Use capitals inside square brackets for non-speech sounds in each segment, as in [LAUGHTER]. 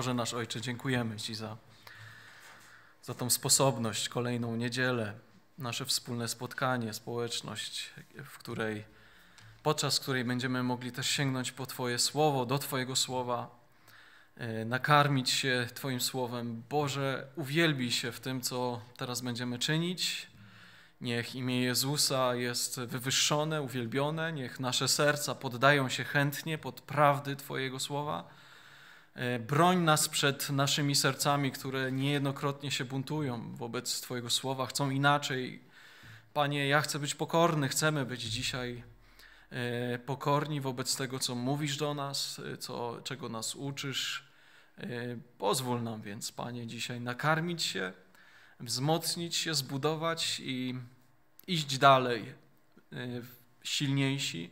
Boże nasz Ojcze, dziękujemy Ci za, za tą sposobność, kolejną niedzielę, nasze wspólne spotkanie, społeczność, w której, podczas której będziemy mogli też sięgnąć po Twoje słowo, do Twojego słowa, e, nakarmić się Twoim słowem. Boże, uwielbij się w tym, co teraz będziemy czynić. Niech imię Jezusa jest wywyższone, uwielbione, niech nasze serca poddają się chętnie pod prawdy Twojego słowa. E, broń nas przed naszymi sercami, które niejednokrotnie się buntują wobec Twojego słowa, chcą inaczej. Panie, ja chcę być pokorny, chcemy być dzisiaj e, pokorni wobec tego, co mówisz do nas, e, co, czego nas uczysz. Pozwól nam więc, Panie, dzisiaj nakarmić się, wzmocnić się, zbudować i iść dalej, silniejsi,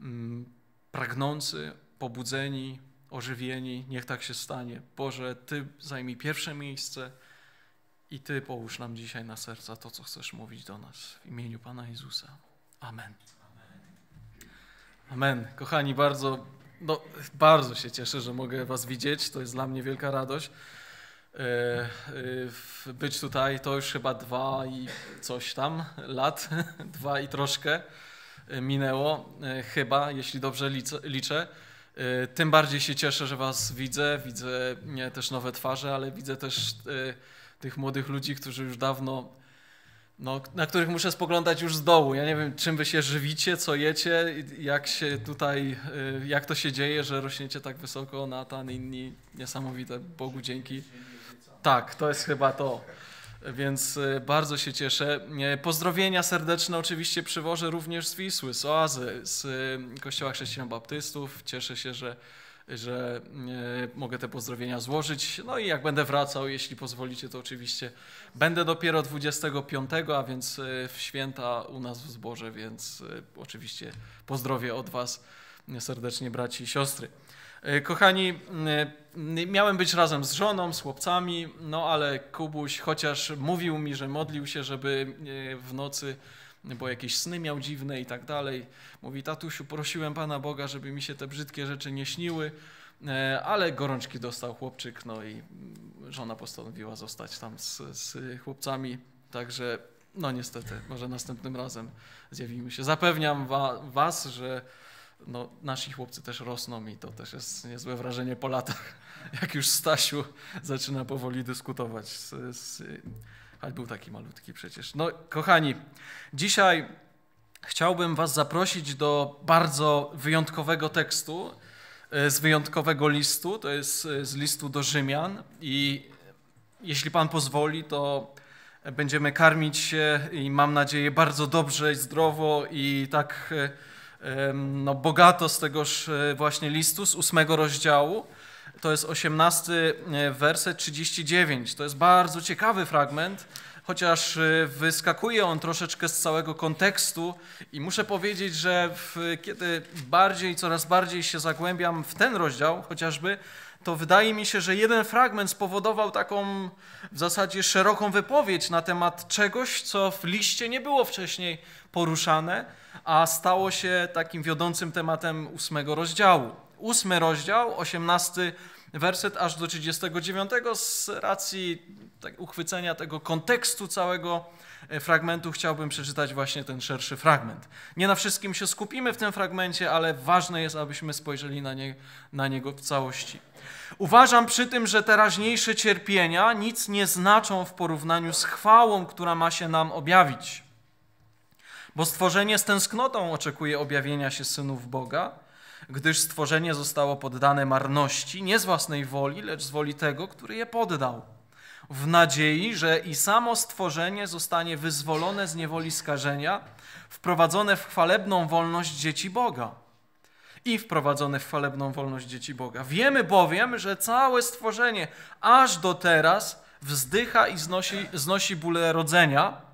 mm, pragnący, pobudzeni, ożywieni, niech tak się stanie. Boże, Ty zajmij pierwsze miejsce i Ty połóż nam dzisiaj na serca to, co chcesz mówić do nas. W imieniu Pana Jezusa. Amen. Amen. Kochani, bardzo, no, bardzo się cieszę, że mogę Was widzieć. To jest dla mnie wielka radość e, e, być tutaj. To już chyba dwa i coś tam lat, [LAUGHS] dwa i troszkę e, minęło, chyba, jeśli dobrze liczę. E, tym bardziej się cieszę, że Was widzę. Widzę nie, też nowe twarze, ale widzę też e, tych młodych ludzi, którzy już dawno, no, na których muszę spoglądać już z dołu. Ja nie wiem, czym Wy się żywicie, co jecie, jak się tutaj, e, jak to się dzieje, że rośniecie tak wysoko. Natan, inni, niesamowite Bogu dzięki. Tak, to jest chyba to więc y, bardzo się cieszę. E, pozdrowienia serdeczne oczywiście przywożę również z Wisły, z Oazy, z y, Kościoła Chrześcijan Baptystów. Cieszę się, że, że e, mogę te pozdrowienia złożyć. No i jak będę wracał, jeśli pozwolicie, to oczywiście będę dopiero 25, a więc e, w święta u nas w zborze, więc oczywiście pozdrowię od Was serdecznie braci i siostry. E, kochani, e, miałem być razem z żoną, z chłopcami, no ale Kubuś chociaż mówił mi, że modlił się, żeby e, w nocy, bo jakieś sny miał dziwne i tak dalej. Mówi, tatusiu, prosiłem Pana Boga, żeby mi się te brzydkie rzeczy nie śniły, ale gorączki dostał chłopczyk, no i żona postanowiła zostać tam z, z chłopcami, także no niestety, może następnym razem zjawimy się. Zapewniam wa, Was, że no, nasi chłopcy też rosną i to też jest niezłe wrażenie po latach, [LAUGHS] jak już Stasiu zaczyna powoli dyskutować. Z, z, ale był taki malutki przecież. No, kochani, dzisiaj chciałbym Was zaprosić do bardzo wyjątkowego tekstu, e, z wyjątkowego listu. To jest e, z listu do Rzymian. I jeśli Pan pozwoli, to będziemy karmić się i mam nadzieję bardzo dobrze i zdrowo i tak e, no, bogato z tegoż e, właśnie listu, z ósmego rozdziału. To jest 18 e, werset 39. To jest bardzo ciekawy fragment chociaż y, wyskakuje on troszeczkę z całego kontekstu i muszę powiedzieć, że w, kiedy bardziej, coraz bardziej się zagłębiam w ten rozdział chociażby, to wydaje mi się, że jeden fragment spowodował taką w zasadzie szeroką wypowiedź na temat czegoś, co w liście nie było wcześniej poruszane, a stało się takim wiodącym tematem ósmego rozdziału. Ósmy rozdział, osiemnasty werset aż do 39 z racji tak, uchwycenia tego kontekstu całego e, fragmentu chciałbym przeczytać właśnie ten szerszy fragment. Nie na wszystkim się skupimy w tym fragmencie, ale ważne jest, abyśmy spojrzeli na, nie, na niego w całości. Uważam przy tym, że teraźniejsze cierpienia nic nie znaczą w porównaniu z chwałą, która ma się nam objawić. Bo stworzenie z tęsknotą oczekuje objawienia się synów Boga, gdyż stworzenie zostało poddane marności, nie z własnej woli, lecz z woli tego, który je poddał. W nadziei, że i samo stworzenie zostanie wyzwolone z niewoli skażenia, wprowadzone w chwalebną wolność dzieci Boga. I wprowadzone w chwalebną wolność dzieci Boga. Wiemy bowiem, że całe stworzenie aż do teraz wzdycha i znosi, znosi bóle rodzenia.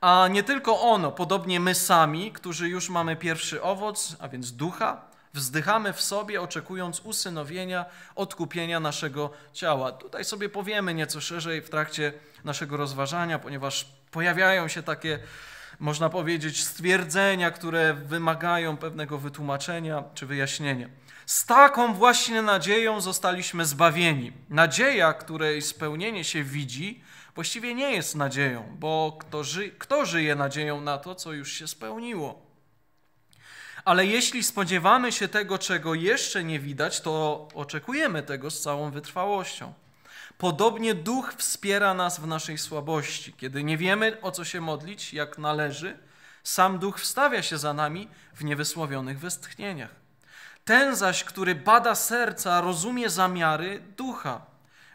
A nie tylko ono, podobnie my sami, którzy już mamy pierwszy owoc, a więc ducha, Wzdychamy w sobie, oczekując usynowienia, odkupienia naszego ciała. Tutaj sobie powiemy nieco szerzej w trakcie naszego rozważania, ponieważ pojawiają się takie, można powiedzieć, stwierdzenia, które wymagają pewnego wytłumaczenia czy wyjaśnienia. Z taką właśnie nadzieją zostaliśmy zbawieni. Nadzieja, której spełnienie się widzi, właściwie nie jest nadzieją, bo kto, ży kto żyje nadzieją na to, co już się spełniło? ale jeśli spodziewamy się tego, czego jeszcze nie widać, to oczekujemy tego z całą wytrwałością. Podobnie Duch wspiera nas w naszej słabości. Kiedy nie wiemy, o co się modlić, jak należy, sam Duch wstawia się za nami w niewysłowionych westchnieniach. Ten zaś, który bada serca, rozumie zamiary Ducha,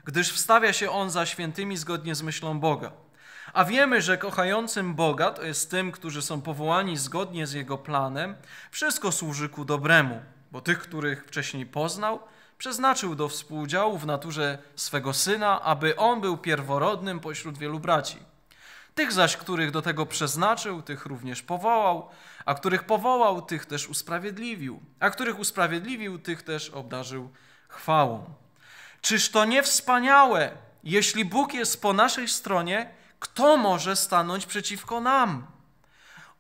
gdyż wstawia się on za świętymi zgodnie z myślą Boga. A wiemy, że kochającym Boga, to jest tym, którzy są powołani zgodnie z Jego planem, wszystko służy ku dobremu, bo tych, których wcześniej poznał, przeznaczył do współdziału w naturze swego syna, aby on był pierworodnym pośród wielu braci. Tych zaś, których do tego przeznaczył, tych również powołał, a których powołał, tych też usprawiedliwił, a których usprawiedliwił, tych też obdarzył chwałą. Czyż to nie wspaniałe, jeśli Bóg jest po naszej stronie? Kto może stanąć przeciwko nam?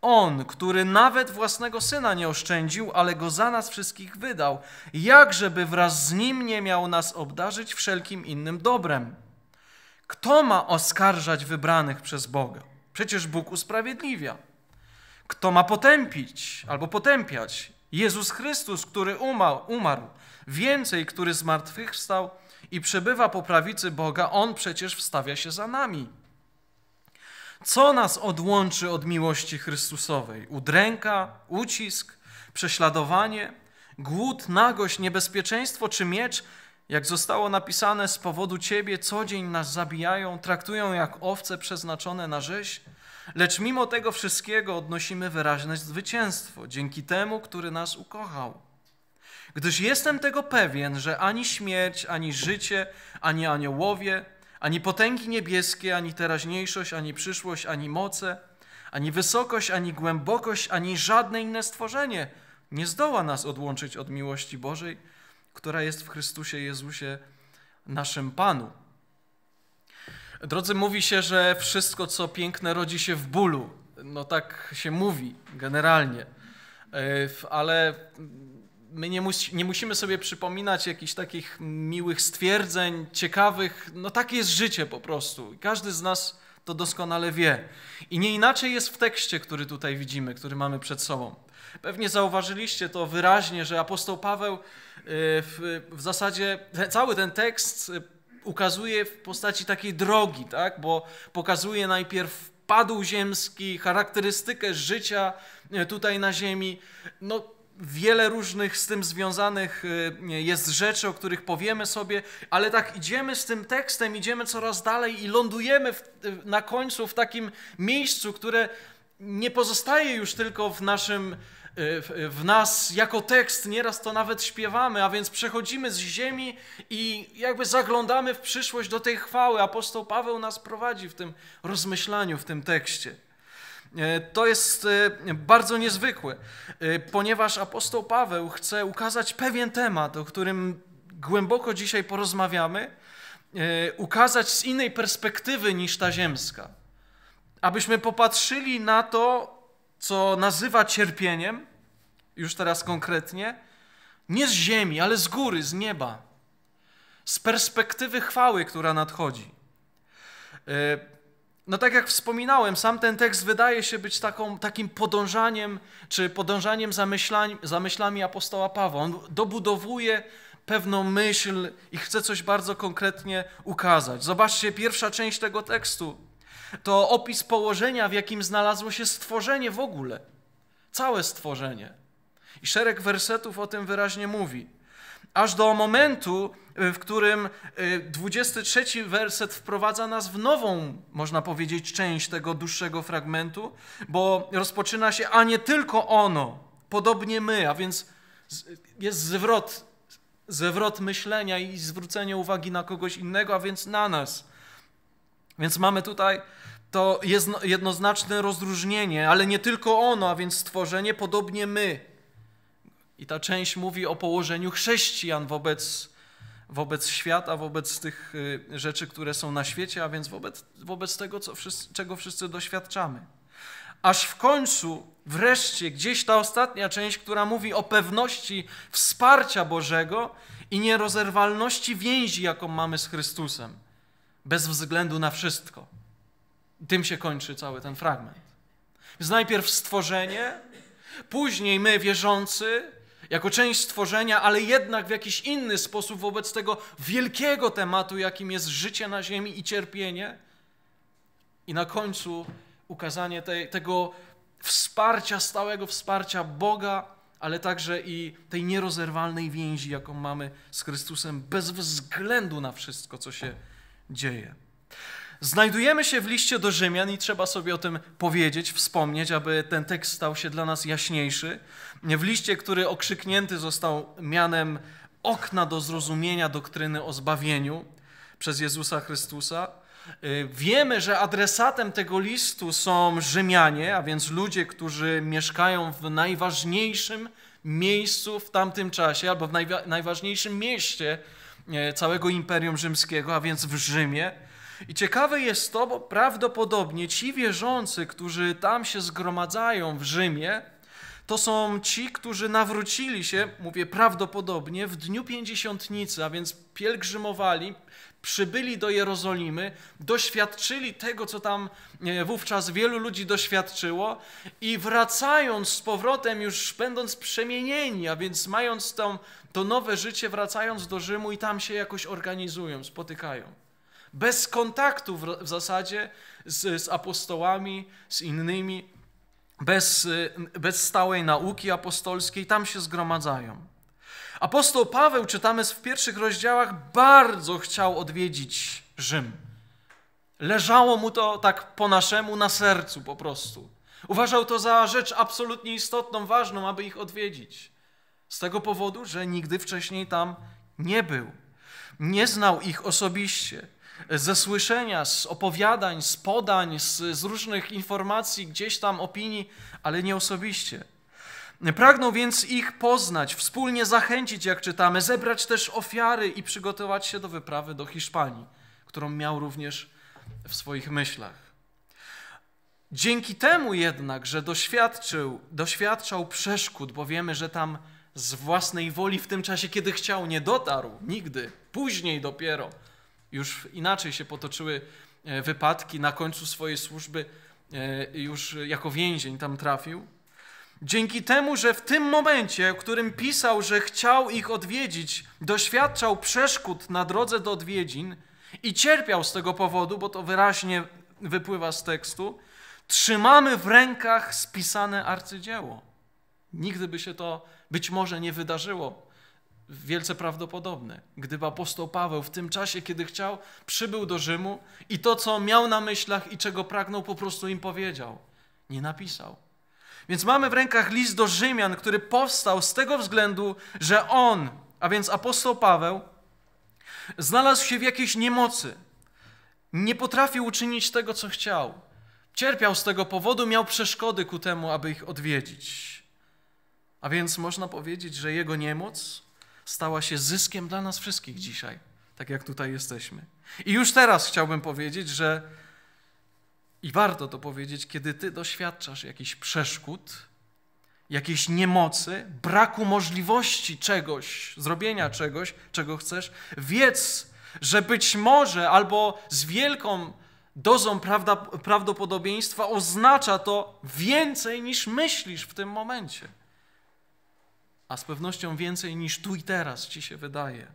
On, który nawet własnego syna nie oszczędził, ale go za nas wszystkich wydał, jakżeby wraz z nim nie miał nas obdarzyć wszelkim innym dobrem? Kto ma oskarżać wybranych przez Boga? Przecież Bóg usprawiedliwia. Kto ma potępić albo potępiać? Jezus Chrystus, który umarł, umarł, więcej, który zmartwychwstał i przebywa po prawicy Boga, on przecież wstawia się za nami. Co nas odłączy od miłości Chrystusowej? Udręka, ucisk, prześladowanie, głód, nagość, niebezpieczeństwo czy miecz? Jak zostało napisane, z powodu Ciebie co dzień nas zabijają, traktują jak owce przeznaczone na rzeź, lecz mimo tego wszystkiego odnosimy wyraźne zwycięstwo dzięki temu, który nas ukochał. Gdyż jestem tego pewien, że ani śmierć, ani życie, ani aniołowie, ani potęgi niebieskie, ani teraźniejszość, ani przyszłość, ani moce, ani wysokość, ani głębokość, ani żadne inne stworzenie nie zdoła nas odłączyć od miłości Bożej, która jest w Chrystusie Jezusie, naszym Panu. Drodzy, mówi się, że wszystko, co piękne, rodzi się w bólu. No tak się mówi generalnie, e, ale my nie, mus, nie musimy sobie przypominać jakichś takich miłych stwierdzeń, ciekawych. No takie jest życie po prostu. Każdy z nas to doskonale wie. I nie inaczej jest w tekście, który tutaj widzimy, który mamy przed sobą. Pewnie zauważyliście to wyraźnie, że apostoł Paweł y, w, w zasadzie cały ten tekst y, ukazuje w postaci takiej drogi, tak? bo pokazuje najpierw padł ziemski, charakterystykę życia y, tutaj na ziemi. No, wiele różnych z tym związanych y, jest rzeczy, o których powiemy sobie, ale tak idziemy z tym tekstem, idziemy coraz dalej i lądujemy w, y, na końcu w takim miejscu, które nie pozostaje już tylko w naszym y, w nas jako tekst, nieraz to nawet śpiewamy, a więc przechodzimy z ziemi i jakby zaglądamy w przyszłość do tej chwały. Apostoł Paweł nas prowadzi w tym rozmyślaniu, w tym tekście. E, to jest e, bardzo niezwykłe, e, ponieważ apostoł Paweł chce ukazać pewien temat, o którym głęboko dzisiaj porozmawiamy, ukazać z innej perspektywy niż ta ziemska. Abyśmy popatrzyli na to, co nazywa cierpieniem, już teraz konkretnie, nie z ziemi, ale z góry, z nieba, z perspektywy chwały, która nadchodzi. No tak jak wspominałem, sam ten tekst wydaje się być taką, takim podążaniem, czy podążaniem za, myślami, za myślami apostoła Pawła. On dobudowuje pewną myśl i chce coś bardzo konkretnie ukazać. Zobaczcie, pierwsza część tego tekstu to opis położenia, w jakim znalazło się stworzenie w ogóle. Całe stworzenie. I szereg wersetów o tym wyraźnie mówi aż do momentu, y, w którym 23 y, werset wprowadza nas w nową, można powiedzieć, część tego dłuższego fragmentu, bo rozpoczyna się, a nie tylko ono, podobnie my, a więc jest zwrot, zwrot myślenia i zwrócenie uwagi na kogoś innego, a więc na nas. Więc mamy tutaj to jednoznaczne rozróżnienie, ale nie tylko ono, a więc stworzenie, podobnie my. I ta część mówi o położeniu chrześcijan wobec, wobec świata, wobec tych y, rzeczy, które są na świecie, a więc wobec, wobec tego, co wszyscy, czego wszyscy doświadczamy. Aż w końcu, wreszcie, gdzieś ta ostatnia część, która mówi o pewności wsparcia Bożego i nierozerwalności więzi, jaką mamy z Chrystusem, bez względu na wszystko. Tym się kończy cały ten fragment. Więc najpierw stworzenie, później my, wierzący, jako część stworzenia, ale jednak w jakiś inny sposób wobec tego wielkiego tematu, jakim jest życie na ziemi i cierpienie. I na końcu ukazanie tej, tego wsparcia, stałego wsparcia Boga, ale także i tej nierozerwalnej więzi, jaką mamy z Chrystusem, bez względu na wszystko, co się dzieje. Znajdujemy się w liście do Rzymian i trzeba sobie o tym powiedzieć, wspomnieć, aby ten tekst stał się dla nas jaśniejszy w liście, który okrzyknięty został mianem okna do zrozumienia doktryny o zbawieniu przez Jezusa Chrystusa. Y, wiemy, że adresatem tego listu są Rzymianie, a więc ludzie, którzy mieszkają w najważniejszym miejscu w tamtym czasie, albo w najważniejszym mieście e, całego Imperium Rzymskiego, a więc w Rzymie. I ciekawe jest to, bo prawdopodobnie ci wierzący, którzy tam się zgromadzają w Rzymie, to są ci, którzy nawrócili się, mówię prawdopodobnie, w dniu pięćdziesiątnicy, a więc pielgrzymowali, przybyli do Jerozolimy, doświadczyli tego, co tam e, wówczas wielu ludzi doświadczyło, i wracając z powrotem, już będąc przemienieni, a więc mając tą, to nowe życie, wracając do Rzymu i tam się jakoś organizują, spotykają. Bez kontaktu w, w zasadzie z, z apostołami, z innymi, bez, y, bez stałej nauki apostolskiej, tam się zgromadzają. Apostoł Paweł, czytamy w pierwszych rozdziałach, bardzo chciał odwiedzić Rzym. Leżało mu to tak po naszemu na sercu po prostu. Uważał to za rzecz absolutnie istotną, ważną, aby ich odwiedzić. Z tego powodu, że nigdy wcześniej tam nie był. Nie znał ich osobiście ze słyszenia, z opowiadań, z podań, z, z różnych informacji, gdzieś tam opinii, ale nie osobiście. Pragnął więc ich poznać, wspólnie zachęcić, jak czytamy, zebrać też ofiary i przygotować się do wyprawy do Hiszpanii, którą miał również w swoich myślach. Dzięki temu jednak, że doświadczył, doświadczał przeszkód, bo wiemy, że tam z własnej woli w tym czasie, kiedy chciał, nie dotarł nigdy, później dopiero już inaczej się potoczyły e, wypadki, na końcu swojej służby e, już jako więzień tam trafił. Dzięki temu, że w tym momencie, w którym pisał, że chciał ich odwiedzić, doświadczał przeszkód na drodze do odwiedzin i cierpiał z tego powodu, bo to wyraźnie wypływa z tekstu, trzymamy w rękach spisane arcydzieło. Nigdy by się to być może nie wydarzyło, wielce prawdopodobne, gdyby apostoł Paweł w tym czasie, kiedy chciał, przybył do Rzymu i to, co miał na myślach i czego pragnął, po prostu im powiedział. Nie napisał. Więc mamy w rękach list do Rzymian, który powstał z tego względu, że on, a więc apostoł Paweł, znalazł się w jakiejś niemocy. Nie potrafił uczynić tego, co chciał. Cierpiał z tego powodu, miał przeszkody ku temu, aby ich odwiedzić. A więc można powiedzieć, że jego niemoc stała się zyskiem dla nas wszystkich dzisiaj, tak jak tutaj jesteśmy. I już teraz chciałbym powiedzieć, że i warto to powiedzieć, kiedy ty doświadczasz jakichś przeszkód, jakiejś niemocy, braku możliwości czegoś, zrobienia czegoś, czego chcesz, wiedz, że być może albo z wielką dozą prawda, prawdopodobieństwa oznacza to więcej niż myślisz w tym momencie a z pewnością więcej niż tu i teraz ci się wydaje.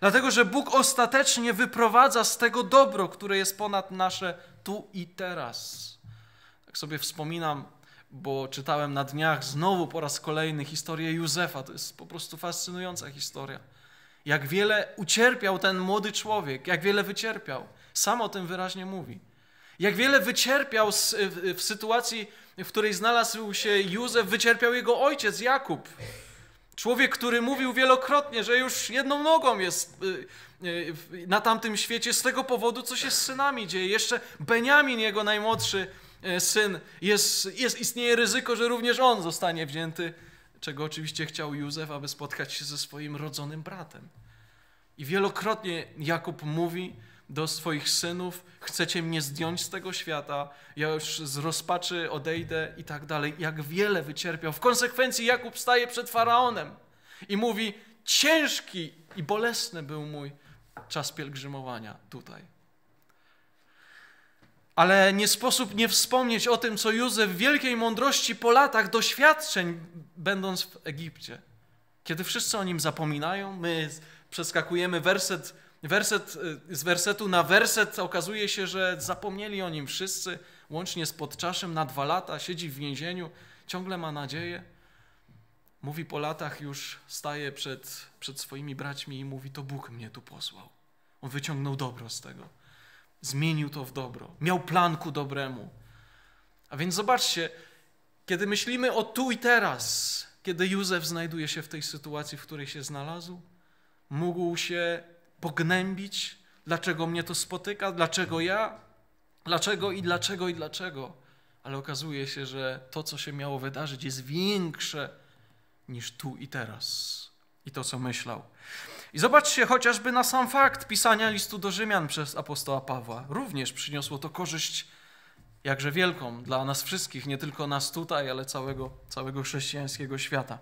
Dlatego, że Bóg ostatecznie wyprowadza z tego dobro, które jest ponad nasze tu i teraz. Tak sobie wspominam, bo czytałem na dniach znowu po raz kolejny historię Józefa. To jest po prostu fascynująca historia. Jak wiele ucierpiał ten młody człowiek, jak wiele wycierpiał. Sam o tym wyraźnie mówi. Jak wiele wycierpiał w, w sytuacji, w której znalazł się Józef, wycierpiał jego ojciec Jakub. Człowiek, który mówił wielokrotnie, że już jedną nogą jest y, y, na tamtym świecie z tego powodu, co się z synami dzieje. Jeszcze Beniamin, jego najmłodszy y, syn, jest, jest, istnieje ryzyko, że również on zostanie wzięty, czego oczywiście chciał Józef, aby spotkać się ze swoim rodzonym bratem. I wielokrotnie Jakub mówi, do swoich synów, chcecie mnie zdjąć z tego świata, ja już z rozpaczy odejdę i tak dalej. Jak wiele wycierpiał. W konsekwencji Jakub staje przed faraonem i mówi: Ciężki i bolesny był mój czas pielgrzymowania tutaj. Ale nie sposób nie wspomnieć o tym, co Józef w wielkiej mądrości po latach doświadczeń, będąc w Egipcie. Kiedy wszyscy o nim zapominają, my przeskakujemy werset werset, y, z wersetu na werset okazuje się, że zapomnieli o nim wszyscy, łącznie z podczaszem na dwa lata, siedzi w więzieniu, ciągle ma nadzieję. Mówi po latach, już staje przed, przed swoimi braćmi i mówi: To Bóg mnie tu posłał. On wyciągnął dobro z tego. Zmienił to w dobro. Miał plan ku dobremu. A więc zobaczcie, kiedy myślimy o tu i teraz, kiedy Józef znajduje się w tej sytuacji, w której się znalazł, mógł się pognębić, dlaczego mnie to spotyka, dlaczego ja, dlaczego i dlaczego i dlaczego. Ale okazuje się, że to, co się miało wydarzyć, jest większe niż tu i teraz. I to, co myślał. I zobaczcie chociażby na sam fakt pisania listu do Rzymian przez apostoła Pawła. Również przyniosło to korzyść jakże wielką dla nas wszystkich, nie tylko nas tutaj, ale całego, całego chrześcijańskiego świata.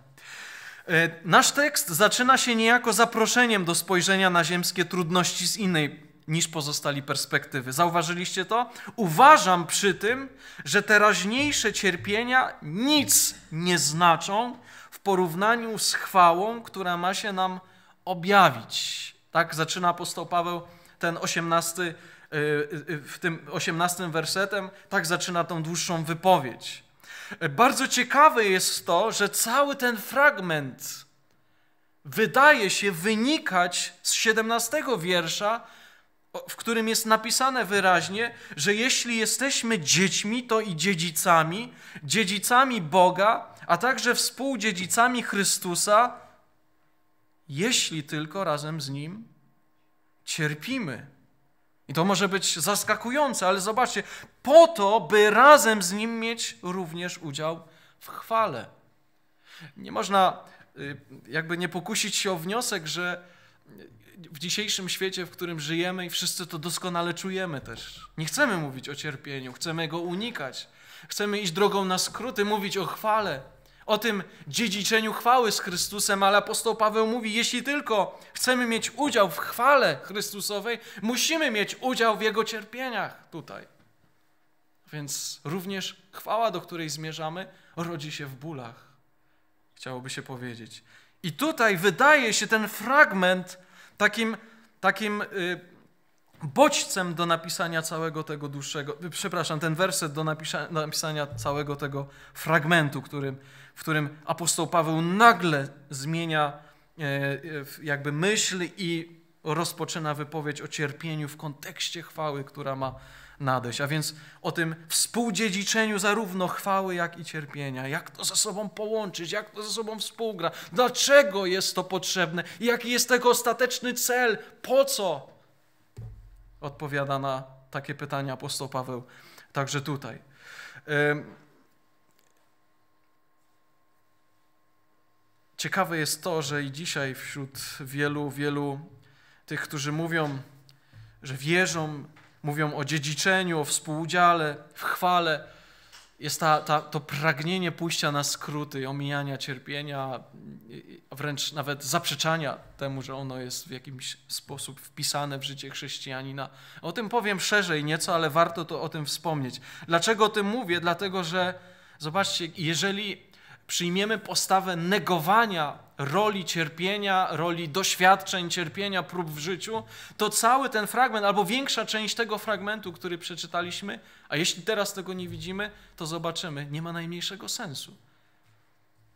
E, nasz tekst zaczyna się niejako zaproszeniem do spojrzenia na ziemskie trudności z innej niż pozostali perspektywy. Zauważyliście to? Uważam przy tym, że teraźniejsze cierpienia nic nie znaczą w porównaniu z chwałą, która ma się nam objawić. Tak zaczyna apostoł Paweł ten 18, e, e, w tym 18 wersetem, tak zaczyna tą dłuższą wypowiedź. Bardzo ciekawe jest to, że cały ten fragment wydaje się wynikać z 17 wiersza, w którym jest napisane wyraźnie, że jeśli jesteśmy dziećmi, to i dziedzicami, dziedzicami Boga, a także współdziedzicami Chrystusa, jeśli tylko razem z Nim cierpimy. I to może być zaskakujące, ale zobaczcie, po to, by razem z Nim mieć również udział w chwale. Nie można y, jakby nie pokusić się o wniosek, że w dzisiejszym świecie, w którym żyjemy i wszyscy to doskonale czujemy też. Nie chcemy mówić o cierpieniu, chcemy go unikać. Chcemy iść drogą na skróty, mówić o chwale o tym dziedziczeniu chwały z Chrystusem, ale apostoł Paweł mówi, jeśli tylko chcemy mieć udział w chwale Chrystusowej, musimy mieć udział w Jego cierpieniach tutaj. Więc również chwała, do której zmierzamy, rodzi się w bólach, chciałoby się powiedzieć. I tutaj wydaje się ten fragment takim, takim y, bodźcem do napisania całego tego dłuższego, przepraszam, ten werset do napisa, napisania całego tego fragmentu, w którym apostoł Paweł nagle zmienia e, e, jakby myśl i rozpoczyna wypowiedź o cierpieniu w kontekście chwały, która ma nadejść. A więc o tym współdziedziczeniu zarówno chwały, jak i cierpienia. Jak to ze sobą połączyć, jak to ze sobą współgra, dlaczego jest to potrzebne, jaki jest tego ostateczny cel, po co odpowiada na takie pytania apostoł Paweł także tutaj. Ciekawe jest to, że i dzisiaj wśród wielu, wielu tych, którzy mówią, że wierzą, mówią o dziedziczeniu, o współudziale, w chwale, jest ta, ta, to pragnienie pójścia na skróty, omijania cierpienia, wręcz nawet zaprzeczania temu, że ono jest w jakiś sposób wpisane w życie chrześcijanina. O tym powiem szerzej nieco, ale warto to o tym wspomnieć. Dlaczego o tym mówię? Dlatego, że zobaczcie, jeżeli przyjmiemy postawę negowania roli cierpienia, roli doświadczeń cierpienia, prób w życiu, to cały ten fragment, albo większa część tego fragmentu, który przeczytaliśmy, a jeśli teraz tego nie widzimy, to zobaczymy, nie ma najmniejszego sensu.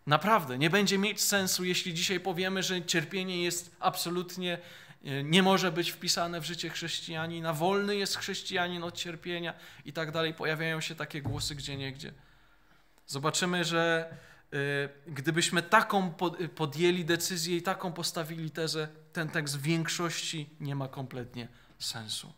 Naprawdę, nie będzie mieć sensu, jeśli dzisiaj powiemy, że cierpienie jest absolutnie, e, nie może być wpisane w życie chrześcijanina, wolny jest chrześcijanin od cierpienia i tak dalej. Pojawiają się takie głosy gdzie niegdzie. Zobaczymy, że Y, gdybyśmy taką y, podjęli decyzję i taką postawili tezę, ten tekst w większości nie ma kompletnie sensu.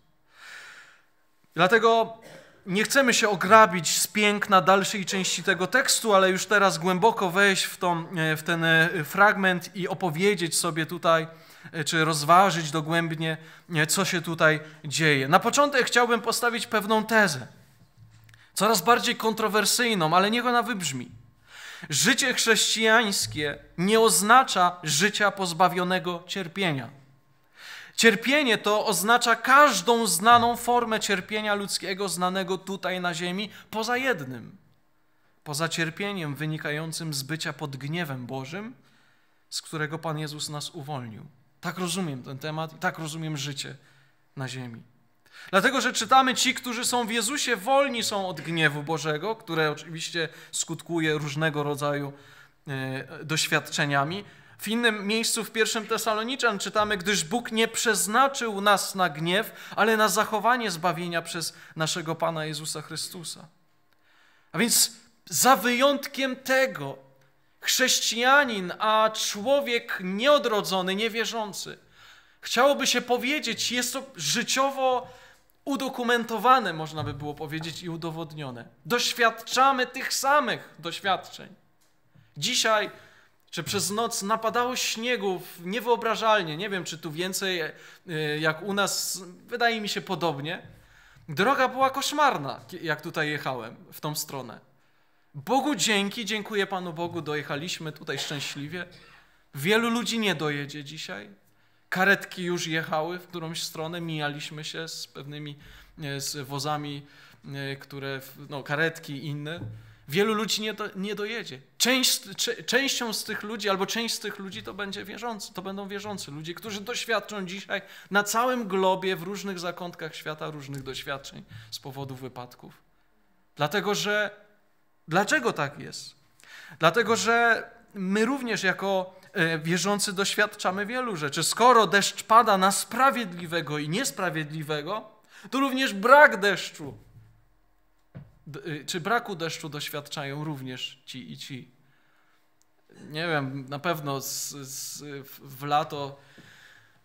Dlatego nie chcemy się ograbić z piękna dalszej części tego tekstu, ale już teraz głęboko wejść w, tą, e, w ten e, fragment i opowiedzieć sobie tutaj, e, czy rozważyć dogłębnie, co się tutaj dzieje. Na początek chciałbym postawić pewną tezę, coraz bardziej kontrowersyjną, ale niech ona wybrzmi. Życie chrześcijańskie nie oznacza życia pozbawionego cierpienia. Cierpienie to oznacza każdą znaną formę cierpienia ludzkiego znanego tutaj na ziemi, poza jednym. Poza cierpieniem wynikającym z bycia pod gniewem Bożym, z którego Pan Jezus nas uwolnił. Tak rozumiem ten temat i tak rozumiem życie na ziemi. Dlatego, że czytamy, ci, którzy są w Jezusie, wolni są od gniewu Bożego, które oczywiście skutkuje różnego rodzaju e, doświadczeniami. W innym miejscu, w pierwszym Tesaloniczan, czytamy, gdyż Bóg nie przeznaczył nas na gniew, ale na zachowanie zbawienia przez naszego Pana Jezusa Chrystusa. A więc za wyjątkiem tego, chrześcijanin, a człowiek nieodrodzony, niewierzący, chciałoby się powiedzieć, jest to życiowo udokumentowane, można by było powiedzieć, i udowodnione. Doświadczamy tych samych doświadczeń. Dzisiaj czy przez noc napadało śniegów niewyobrażalnie, nie wiem czy tu więcej e, jak u nas, wydaje mi się podobnie. Droga była koszmarna, jak tutaj jechałem w tą stronę. Bogu dzięki, dziękuję Panu Bogu, dojechaliśmy tutaj szczęśliwie. Wielu ludzi nie dojedzie dzisiaj, karetki już jechały w którąś stronę, mijaliśmy się z pewnymi e, z wozami, e, które, no karetki inne. Wielu ludzi nie, do, nie dojedzie. Część, częścią z tych ludzi, albo część z tych ludzi to będzie wierzący, to będą wierzący ludzie, którzy doświadczą dzisiaj na całym globie, w różnych zakątkach świata, różnych doświadczeń z powodu wypadków. Dlatego, że dlaczego tak jest? Dlatego, że my również jako E, wierzący doświadczamy wielu rzeczy. Skoro deszcz pada na sprawiedliwego i niesprawiedliwego, to również brak deszczu, y, czy braku deszczu doświadczają również ci i ci. Nie wiem, na pewno z, z, w lato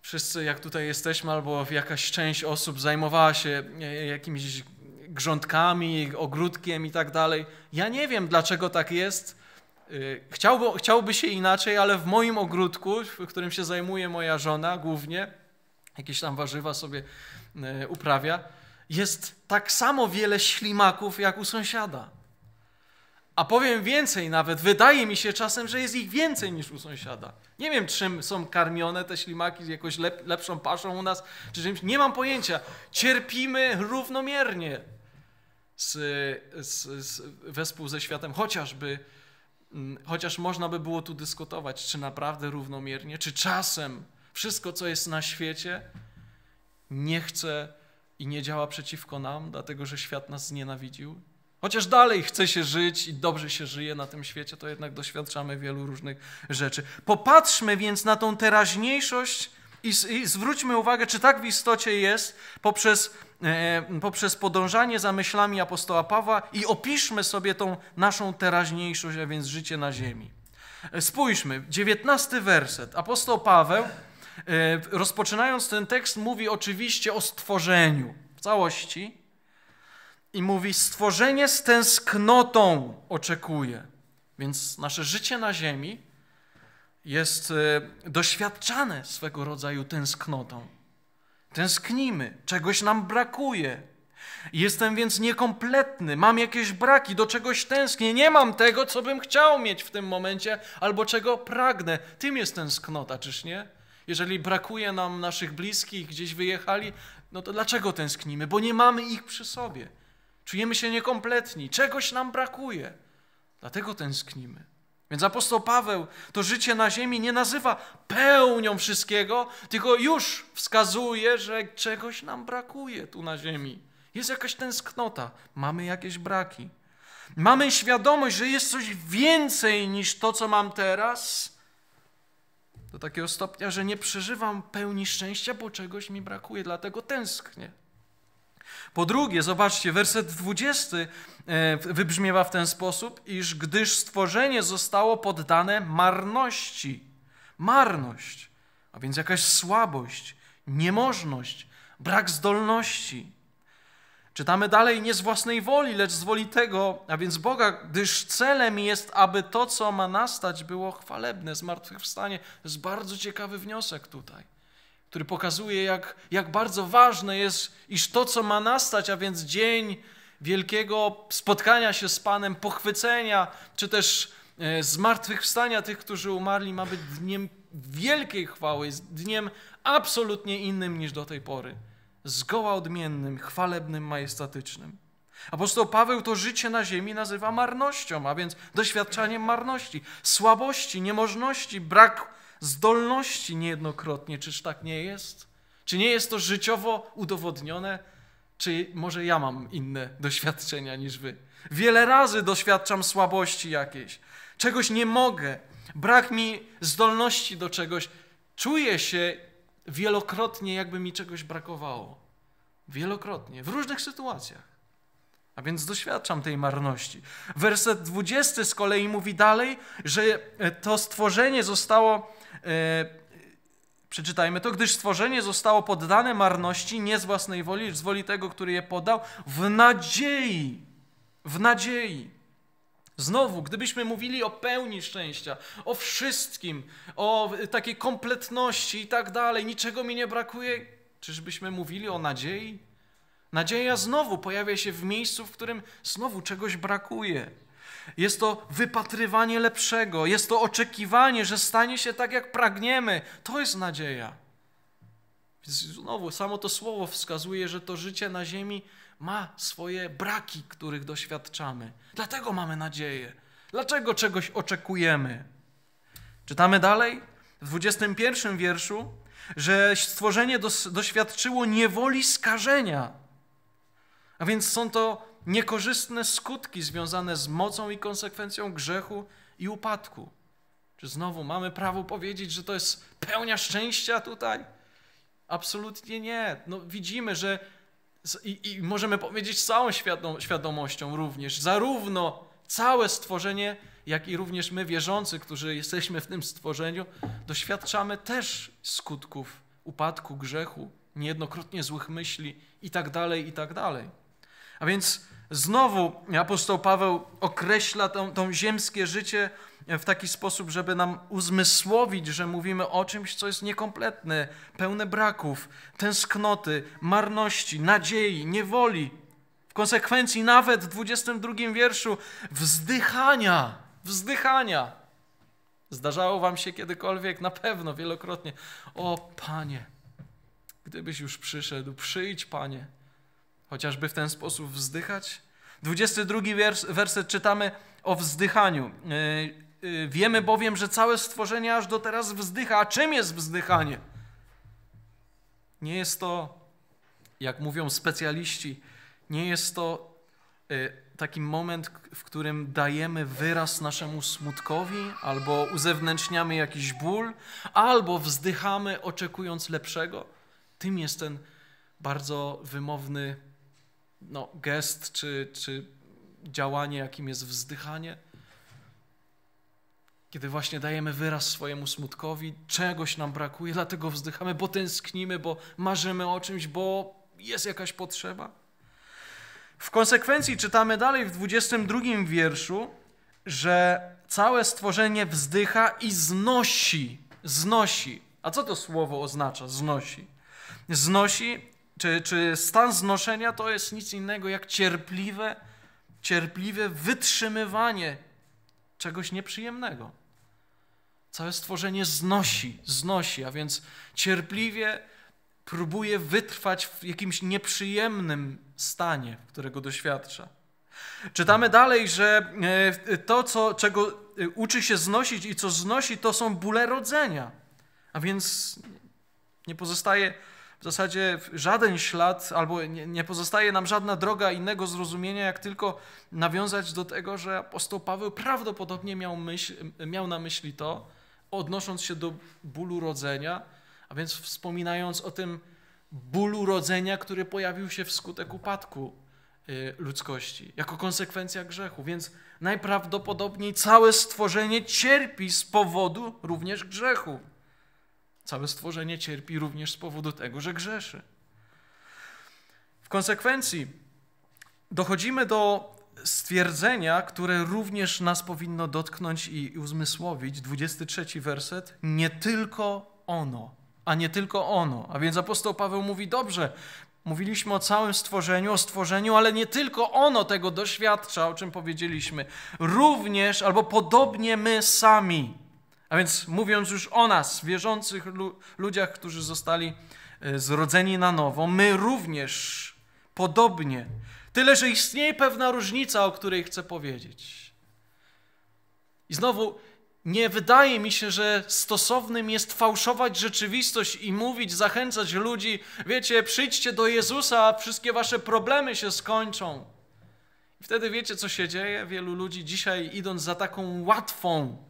wszyscy, jak tutaj jesteśmy, albo jakaś część osób zajmowała się e, jakimiś grządkami, ogródkiem i tak dalej. Ja nie wiem, dlaczego tak jest, Y, chciałby, chciałby się inaczej, ale w moim ogródku, w którym się zajmuje moja żona głównie, jakieś tam warzywa sobie y, uprawia, jest tak samo wiele ślimaków jak u sąsiada. A powiem więcej nawet, wydaje mi się czasem, że jest ich więcej niż u sąsiada. Nie wiem, czym są karmione te ślimaki, z lep, lepszą paszą u nas, czy czymś, nie mam pojęcia. Cierpimy równomiernie z, z, z wespół ze światem, chociażby Mm, chociaż można by było tu dyskutować, czy naprawdę równomiernie, czy czasem wszystko, co jest na świecie, nie chce i nie działa przeciwko nam, dlatego że świat nas znienawidził. Chociaż dalej chce się żyć i dobrze się żyje na tym świecie, to jednak doświadczamy wielu różnych rzeczy. Popatrzmy więc na tą teraźniejszość i, I, zwróćmy uwagę, czy tak w istocie jest poprzez, e, e, poprzez podążanie za myślami apostoła Pawła i opiszmy sobie tą naszą teraźniejszość, a więc życie na ziemi. E, spójrzmy, dziewiętnasty werset. Apostoł Paweł, e, rozpoczynając ten tekst, mówi oczywiście o stworzeniu w całości i mówi: Stworzenie z tęsknotą oczekuje. Więc nasze życie na ziemi jest e, doświadczane swego rodzaju tęsknotą. Tęsknimy, czegoś nam brakuje. Jestem więc niekompletny, mam jakieś braki, do czegoś tęsknię, nie mam tego, co bym chciał mieć w tym momencie albo czego pragnę. Tym jest tęsknota, czyż nie? Jeżeli brakuje nam naszych bliskich, gdzieś wyjechali, no to dlaczego tęsknimy? Bo nie mamy ich przy sobie. Czujemy się niekompletni, czegoś nam brakuje. Dlatego tęsknimy. Więc apostoł Paweł to życie na ziemi nie nazywa pełnią wszystkiego, tylko już wskazuje, że czegoś nam brakuje tu na ziemi. Jest jakaś tęsknota, mamy jakieś braki. Mamy świadomość, że jest coś więcej niż to, co mam teraz, do takiego stopnia, że nie przeżywam pełni szczęścia, bo czegoś mi brakuje, dlatego tęsknię. Po drugie, zobaczcie, werset 20 e, wybrzmiewa w ten sposób, iż gdyż stworzenie zostało poddane marności. Marność, a więc jakaś słabość, niemożność, brak zdolności. Czytamy dalej nie z własnej woli, lecz z woli tego, a więc Boga, gdyż celem jest, aby to, co ma nastać, było chwalebne, zmartwychwstanie. To jest bardzo ciekawy wniosek tutaj który pokazuje, jak, jak bardzo ważne jest, iż to, co ma nastać, a więc dzień wielkiego spotkania się z Panem, pochwycenia, czy też e, zmartwychwstania tych, którzy umarli, ma być dniem wielkiej chwały, dniem absolutnie innym niż do tej pory. Zgoła odmiennym, chwalebnym, majestatycznym. Apostoł Paweł to życie na ziemi nazywa marnością, a więc doświadczaniem marności, słabości, niemożności, braku zdolności niejednokrotnie. Czyż tak nie jest? Czy nie jest to życiowo udowodnione? Czy może ja mam inne doświadczenia niż wy? Wiele razy doświadczam słabości jakiejś, czegoś nie mogę, brak mi zdolności do czegoś. Czuję się wielokrotnie, jakby mi czegoś brakowało. Wielokrotnie, w różnych sytuacjach. A więc doświadczam tej marności. Werset 20 z kolei mówi dalej, że to stworzenie zostało E, przeczytajmy to, gdyż stworzenie zostało poddane marności nie z własnej woli, lecz z woli tego, który je podał, w nadziei. W nadziei. Znowu, gdybyśmy mówili o pełni szczęścia, o wszystkim, o takiej kompletności i tak dalej, niczego mi nie brakuje, czyżbyśmy mówili o nadziei? Nadzieja znowu pojawia się w miejscu, w którym znowu czegoś brakuje. Jest to wypatrywanie lepszego, jest to oczekiwanie, że stanie się tak, jak pragniemy. To jest nadzieja. Więc znowu, samo to słowo wskazuje, że to życie na ziemi ma swoje braki, których doświadczamy. Dlatego mamy nadzieję. Dlaczego czegoś oczekujemy? Czytamy dalej w 21 wierszu, że stworzenie doświadczyło niewoli skażenia. A więc są to niekorzystne skutki związane z mocą i konsekwencją grzechu i upadku. Czy znowu mamy prawo powiedzieć, że to jest pełnia szczęścia tutaj? Absolutnie nie. No, widzimy, że i, i możemy powiedzieć z całą świadom świadomością również, zarówno całe stworzenie, jak i również my wierzący, którzy jesteśmy w tym stworzeniu, doświadczamy też skutków upadku, grzechu, niejednokrotnie złych myśli i tak dalej, i tak dalej. A więc Znowu apostoł Paweł określa tą, tą ziemskie życie w taki sposób, żeby nam uzmysłowić, że mówimy o czymś, co jest niekompletne, pełne braków, tęsknoty, marności, nadziei, niewoli. W konsekwencji nawet w 22 wierszu wzdychania, wzdychania. Zdarzało wam się kiedykolwiek? Na pewno, wielokrotnie. O Panie, gdybyś już przyszedł, przyjdź Panie chociażby w ten sposób wzdychać? 22 wers werset czytamy o wzdychaniu. Yy, yy, wiemy bowiem, że całe stworzenie aż do teraz wzdycha. A czym jest wzdychanie? Nie jest to, jak mówią specjaliści, nie jest to yy, taki moment, w którym dajemy wyraz naszemu smutkowi, albo uzewnętrzniamy jakiś ból, albo wzdychamy, oczekując lepszego. Tym jest ten bardzo wymowny no, gest czy, czy działanie, jakim jest wzdychanie, kiedy właśnie dajemy wyraz swojemu smutkowi, czegoś nam brakuje, dlatego wzdychamy, bo tęsknimy, bo marzymy o czymś, bo jest jakaś potrzeba. W konsekwencji czytamy dalej w 22 wierszu, że całe stworzenie wzdycha i znosi, znosi. A co to słowo oznacza? Znosi. Znosi czy, czy stan znoszenia to jest nic innego jak cierpliwe, cierpliwe wytrzymywanie czegoś nieprzyjemnego. Całe stworzenie znosi, znosi, a więc cierpliwie próbuje wytrwać w jakimś nieprzyjemnym stanie, którego doświadcza. Czytamy dalej, że e, to, co, czego e, uczy się znosić i co znosi, to są bóle rodzenia. A więc nie pozostaje w zasadzie żaden ślad, albo nie, nie pozostaje nam żadna droga innego zrozumienia, jak tylko nawiązać do tego, że apostoł Paweł prawdopodobnie miał, myśl, miał na myśli to, odnosząc się do bólu rodzenia, a więc wspominając o tym bólu rodzenia, który pojawił się wskutek upadku y, ludzkości, jako konsekwencja grzechu. Więc najprawdopodobniej całe stworzenie cierpi z powodu również grzechu. Całe stworzenie cierpi również z powodu tego, że grzeszy. W konsekwencji dochodzimy do stwierdzenia, które również nas powinno dotknąć i uzmysłowić. 23 werset. Nie tylko ono, a nie tylko ono. A więc apostoł Paweł mówi: Dobrze, Mówiliśmy o całym stworzeniu, o stworzeniu, ale nie tylko ono tego doświadcza, o czym powiedzieliśmy. Również albo podobnie my sami. A więc mówiąc już o nas, wierzących lu ludziach, którzy zostali e, zrodzeni na nowo, my również podobnie. Tyle, że istnieje pewna różnica, o której chcę powiedzieć. I znowu, nie wydaje mi się, że stosownym jest fałszować rzeczywistość i mówić, zachęcać ludzi, wiecie, przyjdźcie do Jezusa, a wszystkie wasze problemy się skończą. I wtedy wiecie, co się dzieje? Wielu ludzi dzisiaj, idąc za taką łatwą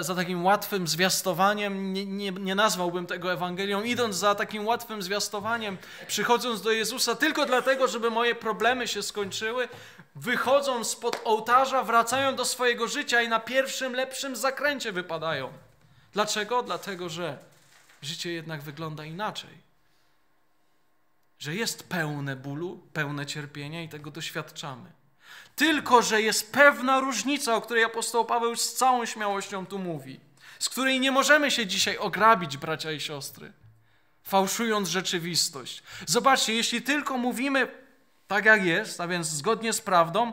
za takim łatwym zwiastowaniem, nie, nie, nie, nazwałbym tego Ewangelią, idąc za takim łatwym zwiastowaniem, przychodząc do Jezusa tylko dlatego, żeby moje problemy się skończyły, wychodzą spod ołtarza, wracają do swojego życia i na pierwszym, lepszym zakręcie wypadają. Dlaczego? Dlatego, że życie jednak wygląda inaczej. Że jest pełne bólu, pełne cierpienia i tego doświadczamy. Tylko, że jest pewna różnica, o której apostoł Paweł z całą śmiałością tu mówi, z której nie możemy się dzisiaj ograbić, bracia i siostry, fałszując rzeczywistość. Zobaczcie, jeśli tylko mówimy tak jak jest, a więc zgodnie z prawdą,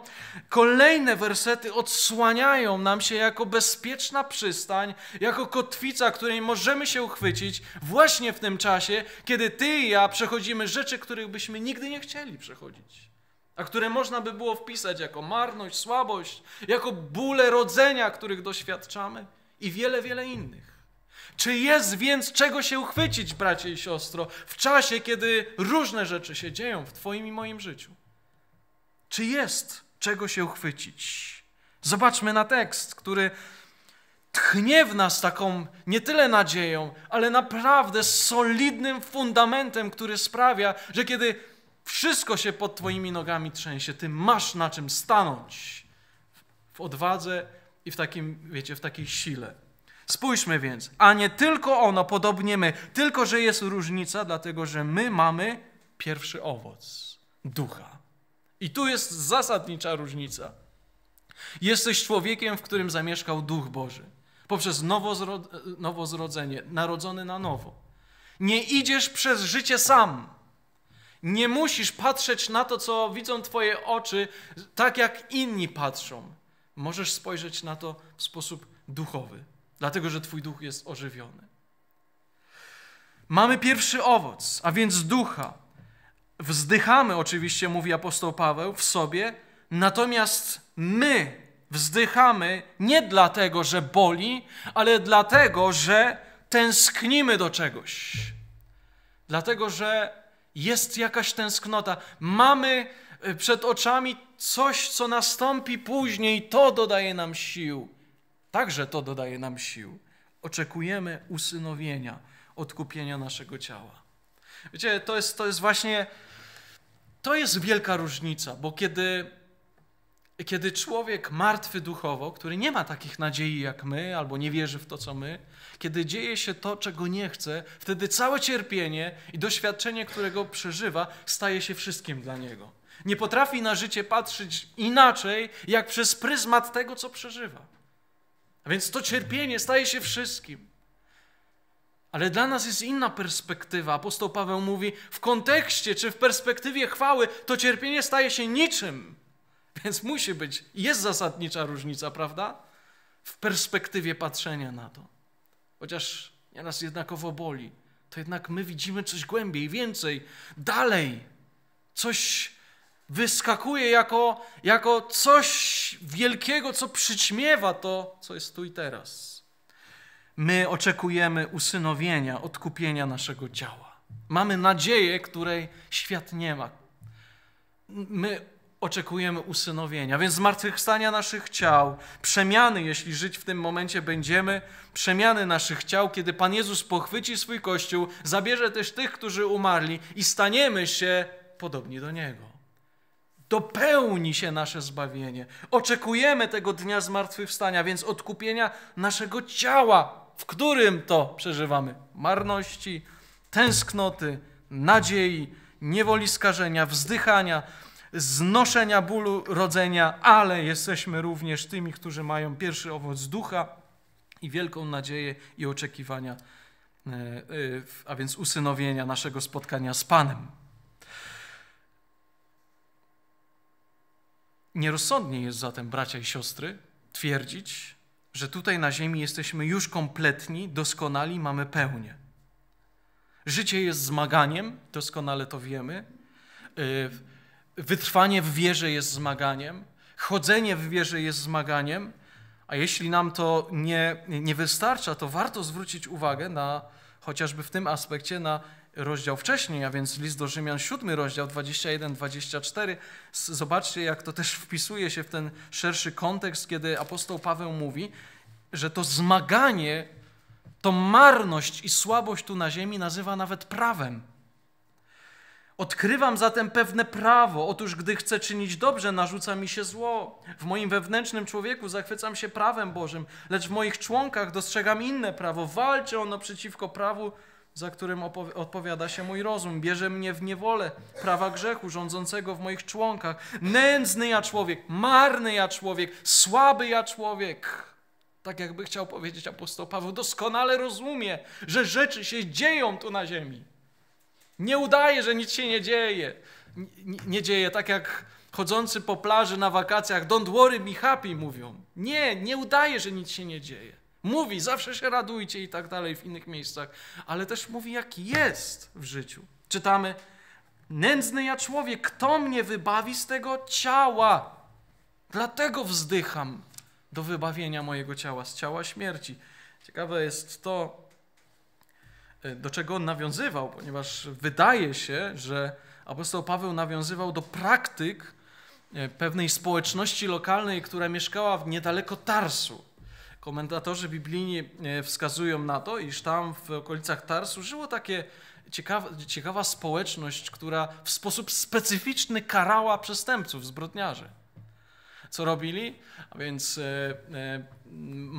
kolejne wersety odsłaniają nam się jako bezpieczna przystań, jako kotwica, której możemy się uchwycić właśnie w tym czasie, kiedy ty i ja przechodzimy rzeczy, których byśmy nigdy nie chcieli przechodzić a które można by było wpisać jako marność, słabość, jako bóle rodzenia, których doświadczamy i wiele, wiele innych. Czy jest więc czego się uchwycić, bracie i siostro, w czasie, kiedy różne rzeczy się dzieją w Twoim i moim życiu? Czy jest czego się uchwycić? Zobaczmy na tekst, który tchnie w nas taką nie tyle nadzieją, ale naprawdę solidnym fundamentem, który sprawia, że kiedy wszystko się pod Twoimi nogami trzęsie. Ty masz na czym stanąć. W odwadze i w takim, wiecie, w takiej sile. Spójrzmy więc, a nie tylko ono, podobnie my, tylko że jest różnica, dlatego że my mamy pierwszy owoc ducha. I tu jest zasadnicza różnica. Jesteś człowiekiem, w którym zamieszkał Duch Boży. Poprzez nowo nowozrodzenie, narodzony na nowo. Nie idziesz przez życie sam nie musisz patrzeć na to, co widzą Twoje oczy, tak jak inni patrzą. Możesz spojrzeć na to w sposób duchowy, dlatego że Twój duch jest ożywiony. Mamy pierwszy owoc, a więc ducha. Wzdychamy, oczywiście, mówi apostoł Paweł, w sobie, natomiast my wzdychamy nie dlatego, że boli, ale dlatego, że tęsknimy do czegoś. Dlatego, że jest jakaś tęsknota. Mamy e, przed oczami coś, co nastąpi później, to dodaje nam sił. Także to dodaje nam sił. Oczekujemy usynowienia, odkupienia naszego ciała. Wiecie, to jest, to jest właśnie, to jest wielka różnica, bo kiedy kiedy człowiek martwy duchowo, który nie ma takich nadziei jak my, albo nie wierzy w to, co my, kiedy dzieje się to, czego nie chce, wtedy całe cierpienie i doświadczenie, którego przeżywa, staje się wszystkim dla niego. Nie potrafi na życie patrzeć inaczej, jak przez pryzmat tego, co przeżywa. A więc to cierpienie staje się wszystkim. Ale dla nas jest inna perspektywa. Apostoł Paweł mówi: w kontekście czy w perspektywie chwały, to cierpienie staje się niczym więc musi być, jest zasadnicza różnica, prawda? W perspektywie patrzenia na to. Chociaż nas jednakowo boli, to jednak my widzimy coś głębiej, więcej, dalej. Coś wyskakuje jako, jako coś wielkiego, co przyćmiewa to, co jest tu i teraz. My oczekujemy usynowienia, odkupienia naszego ciała. Mamy nadzieję, której świat nie ma. My oczekujemy usynowienia, więc zmartwychwstania naszych ciał, przemiany, jeśli żyć w tym momencie będziemy, przemiany naszych ciał, kiedy Pan Jezus pochwyci swój Kościół, zabierze też tych, którzy umarli i staniemy się podobni do Niego. Dopełni się nasze zbawienie. Oczekujemy tego dnia zmartwychwstania, więc odkupienia naszego ciała, w którym to przeżywamy marności, tęsknoty, nadziei, niewoli skażenia, wzdychania, znoszenia bólu rodzenia, ale jesteśmy również tymi, którzy mają pierwszy owoc ducha i wielką nadzieję i oczekiwania, e, e, a więc usynowienia naszego spotkania z Panem. Nierozsądnie jest zatem, bracia i siostry, twierdzić, że tutaj na ziemi jesteśmy już kompletni, doskonali, mamy pełnię. Życie jest zmaganiem, doskonale to wiemy. E, Wytrwanie w wierze jest zmaganiem, chodzenie w wierze jest zmaganiem, a jeśli nam to nie, nie wystarcza, to warto zwrócić uwagę na chociażby w tym aspekcie na rozdział wcześniej, a więc list do Rzymian, 7 rozdział 21-24. Zobaczcie, jak to też wpisuje się w ten szerszy kontekst, kiedy apostoł Paweł mówi, że to zmaganie, to marność i słabość tu na ziemi nazywa nawet prawem. Odkrywam zatem pewne prawo. Otóż, gdy chcę czynić dobrze, narzuca mi się zło. W moim wewnętrznym człowieku zachwycam się prawem Bożym, lecz w moich członkach dostrzegam inne prawo. Walczę ono przeciwko prawu, za którym odpowiada się mój rozum. Bierze mnie w niewolę prawa grzechu rządzącego w moich członkach. Nędzny ja człowiek, marny ja człowiek, słaby ja człowiek. Tak jakby chciał powiedzieć apostoł Paweł, doskonale rozumie, że rzeczy się dzieją tu na ziemi nie udaje, że nic się nie dzieje. Nie, nie dzieje tak jak chodzący po plaży na wakacjach. Don't worry, me happy mówią. Nie, nie udaje, że nic się nie dzieje. Mówi, zawsze się radujcie i tak dalej w innych miejscach, ale też mówi, jak jest w życiu. Czytamy, nędzny ja człowiek, kto mnie wybawi z tego ciała? Dlatego wzdycham do wybawienia mojego ciała z ciała śmierci. Ciekawe jest to, E, do czego on nawiązywał, ponieważ wydaje się, że apostoł Paweł nawiązywał do praktyk e, pewnej społeczności lokalnej, która mieszkała w niedaleko Tarsu. Komentatorzy biblijni e, wskazują na to, iż tam w okolicach Tarsu żyło takie ciekawa, ciekawa społeczność, która w sposób specyficzny karała przestępców, zbrodniarzy co robili, a więc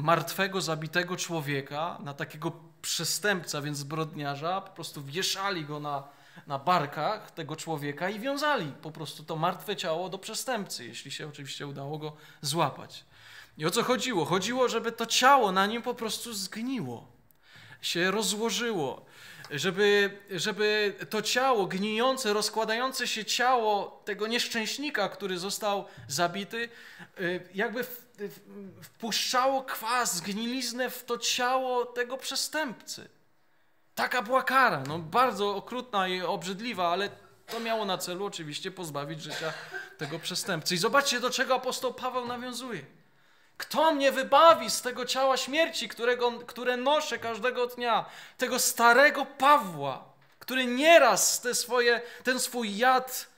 martwego, zabitego człowieka, na takiego przestępca, więc zbrodniarza, po prostu wieszali go na, na barkach tego człowieka i wiązali po prostu to martwe ciało do przestępcy, jeśli się oczywiście udało go złapać. I o co chodziło? Chodziło, żeby to ciało na nim po prostu zgniło, się rozłożyło, żeby, żeby to ciało, gnijące, rozkładające się ciało tego nieszczęśnika, który został zabity, y, jakby wpuszczało kwas, gniliznę w to ciało tego przestępcy. Taka była kara, no bardzo okrutna i obrzydliwa, ale to miało na celu oczywiście pozbawić życia tego przestępcy. I zobaczcie, do czego apostoł Paweł nawiązuje. Kto mnie wybawi z tego ciała śmierci, którego, które noszę każdego dnia? Tego starego Pawła, który nieraz te swoje, ten swój jad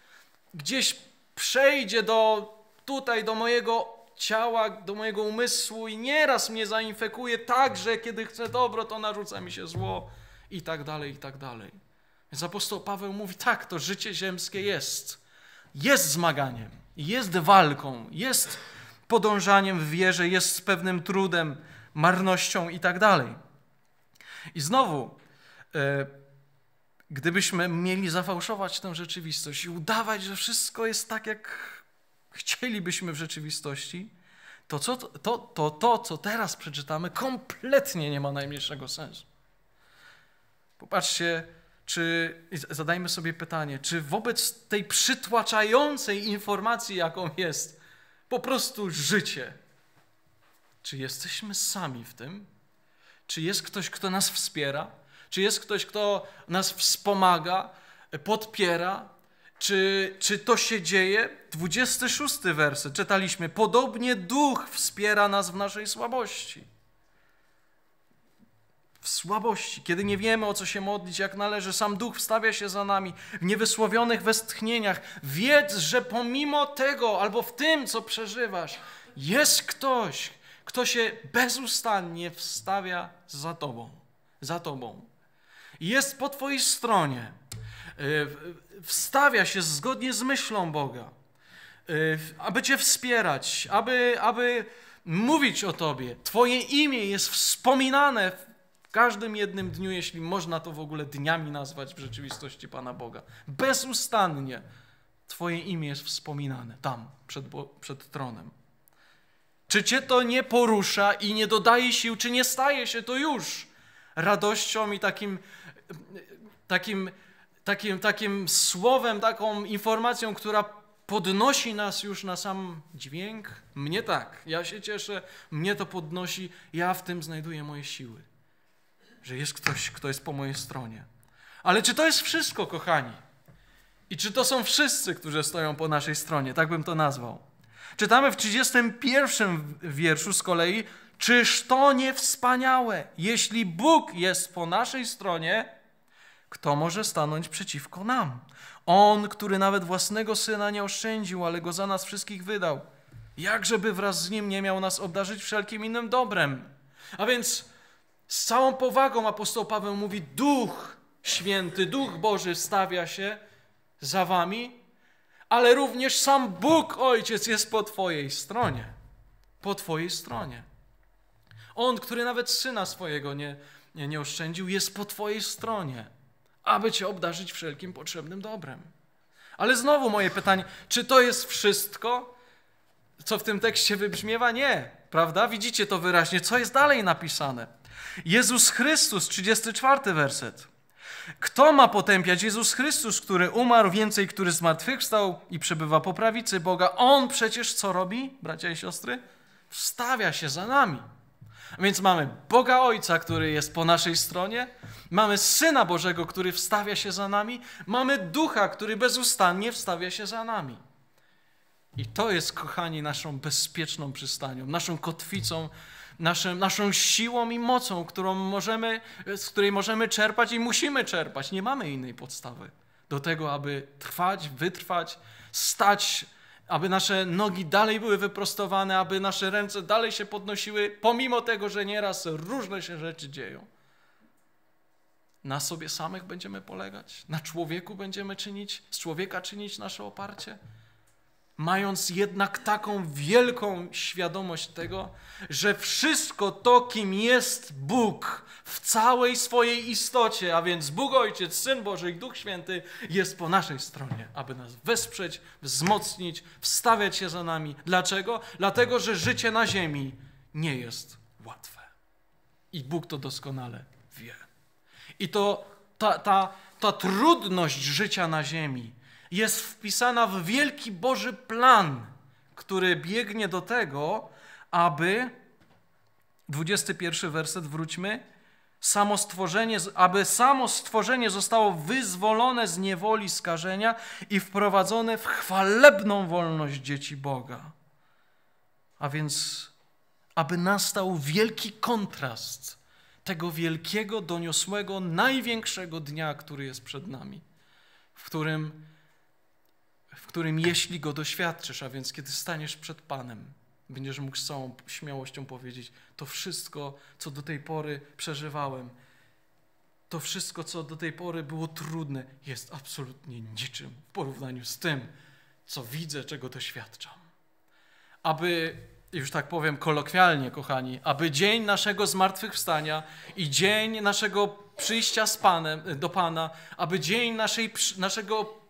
gdzieś przejdzie do tutaj, do mojego ciała do mojego umysłu i nieraz mnie zainfekuje tak, że kiedy chcę dobro, to narzuca mi się zło i tak dalej, i tak dalej. Więc apostoł Paweł mówi tak, to życie ziemskie jest. Jest zmaganiem, jest walką, jest podążaniem w wierze, jest z pewnym trudem, marnością i tak dalej. I znowu, e, gdybyśmy mieli zafałszować tę rzeczywistość i udawać, że wszystko jest tak, jak chcielibyśmy w rzeczywistości, to, co, to, to, to, co teraz przeczytamy, kompletnie nie ma najmniejszego sensu. Popatrzcie, czy zadajmy sobie pytanie, czy wobec tej przytłaczającej informacji, jaką jest po prostu życie, czy jesteśmy sami w tym? Czy jest ktoś, kto nas wspiera? Czy jest ktoś, kto nas wspomaga, podpiera, czy, czy to się dzieje? 26 werset czytaliśmy. Podobnie duch wspiera nas w naszej słabości. W słabości, kiedy nie wiemy o co się modlić, jak należy, sam duch wstawia się za nami w niewysłowionych westchnieniach. Wiedz, że pomimo tego albo w tym, co przeżywasz, jest ktoś, kto się bezustannie wstawia za tobą. Za tobą. Jest po twojej stronie E, wstawia się zgodnie z myślą Boga, e, aby Cię wspierać, aby, aby mówić o Tobie. Twoje imię jest wspominane w każdym jednym dniu, jeśli można to w ogóle dniami nazwać w rzeczywistości Pana Boga. Bezustannie Twoje imię jest wspominane tam, przed, przed tronem. Czy Cię to nie porusza i nie dodaje sił, czy nie staje się to już radością i takim, takim takim, takim słowem, taką informacją, która podnosi nas już na sam dźwięk? Mnie tak. Ja się cieszę, mnie to podnosi, ja w tym znajduję moje siły. Że jest ktoś, kto jest po mojej stronie. Ale czy to jest wszystko, kochani? I czy to są wszyscy, którzy stoją po naszej stronie? Tak bym to nazwał. Czytamy w 31 wierszu z kolei, czyż to nie wspaniałe? Jeśli Bóg jest po naszej stronie, kto może stanąć przeciwko nam? On, który nawet własnego syna nie oszczędził, ale go za nas wszystkich wydał. by wraz z nim nie miał nas obdarzyć wszelkim innym dobrem? A więc z całą powagą apostoł Paweł mówi: Duch Święty, Duch Boży stawia się za wami, ale również sam Bóg Ojciec jest po Twojej stronie. Po Twojej stronie. On, który nawet syna swojego nie, nie, nie oszczędził, jest po Twojej stronie aby Cię obdarzyć wszelkim potrzebnym dobrem. Ale znowu moje pytanie, czy to jest wszystko, co w tym tekście wybrzmiewa? Nie, prawda? Widzicie to wyraźnie. Co jest dalej napisane? Jezus Chrystus, 34 werset. Kto ma potępiać? Jezus Chrystus, który umarł, więcej, który zmartwychwstał i przebywa po prawicy Boga. On przecież co robi, bracia i siostry? Wstawia się za nami. Więc mamy Boga Ojca, który jest po naszej stronie, mamy Syna Bożego, który wstawia się za nami, mamy Ducha, który bezustannie wstawia się za nami. I to jest, kochani, naszą bezpieczną przystanią, naszą kotwicą, naszym, naszą siłą i mocą, którą możemy, z której możemy czerpać i musimy czerpać. Nie mamy innej podstawy do tego, aby trwać, wytrwać, stać aby nasze nogi dalej były wyprostowane, aby nasze ręce dalej się podnosiły, pomimo tego, że nieraz różne się rzeczy dzieją. Na sobie samych będziemy polegać, na człowieku będziemy czynić, z człowieka czynić nasze oparcie mając jednak taką wielką świadomość tego, że wszystko to, kim jest Bóg w całej swojej istocie, a więc Bóg Ojciec, Syn Boży i Duch Święty, jest po naszej stronie, aby nas wesprzeć, wzmocnić, wstawiać się za nami. Dlaczego? Dlatego, że życie na ziemi nie jest łatwe. I Bóg to doskonale wie. I to ta, ta, ta trudność życia na ziemi, jest wpisana w wielki Boży plan, który biegnie do tego, aby 21 werset wróćmy, samo stworzenie, aby samo stworzenie zostało wyzwolone z niewoli skażenia i wprowadzone w chwalebną wolność dzieci Boga. A więc, aby nastał wielki kontrast tego wielkiego, doniosłego, największego dnia, który jest przed nami, w którym w którym jeśli go doświadczysz, a więc kiedy staniesz przed Panem, będziesz mógł z całą śmiałością powiedzieć: To wszystko, co do tej pory przeżywałem, to wszystko, co do tej pory było trudne, jest absolutnie niczym w porównaniu z tym, co widzę, czego doświadczam. Aby, już tak powiem kolokwialnie, kochani, aby dzień naszego zmartwychwstania i dzień naszego przyjścia z Panem, do Pana, aby dzień naszej, naszego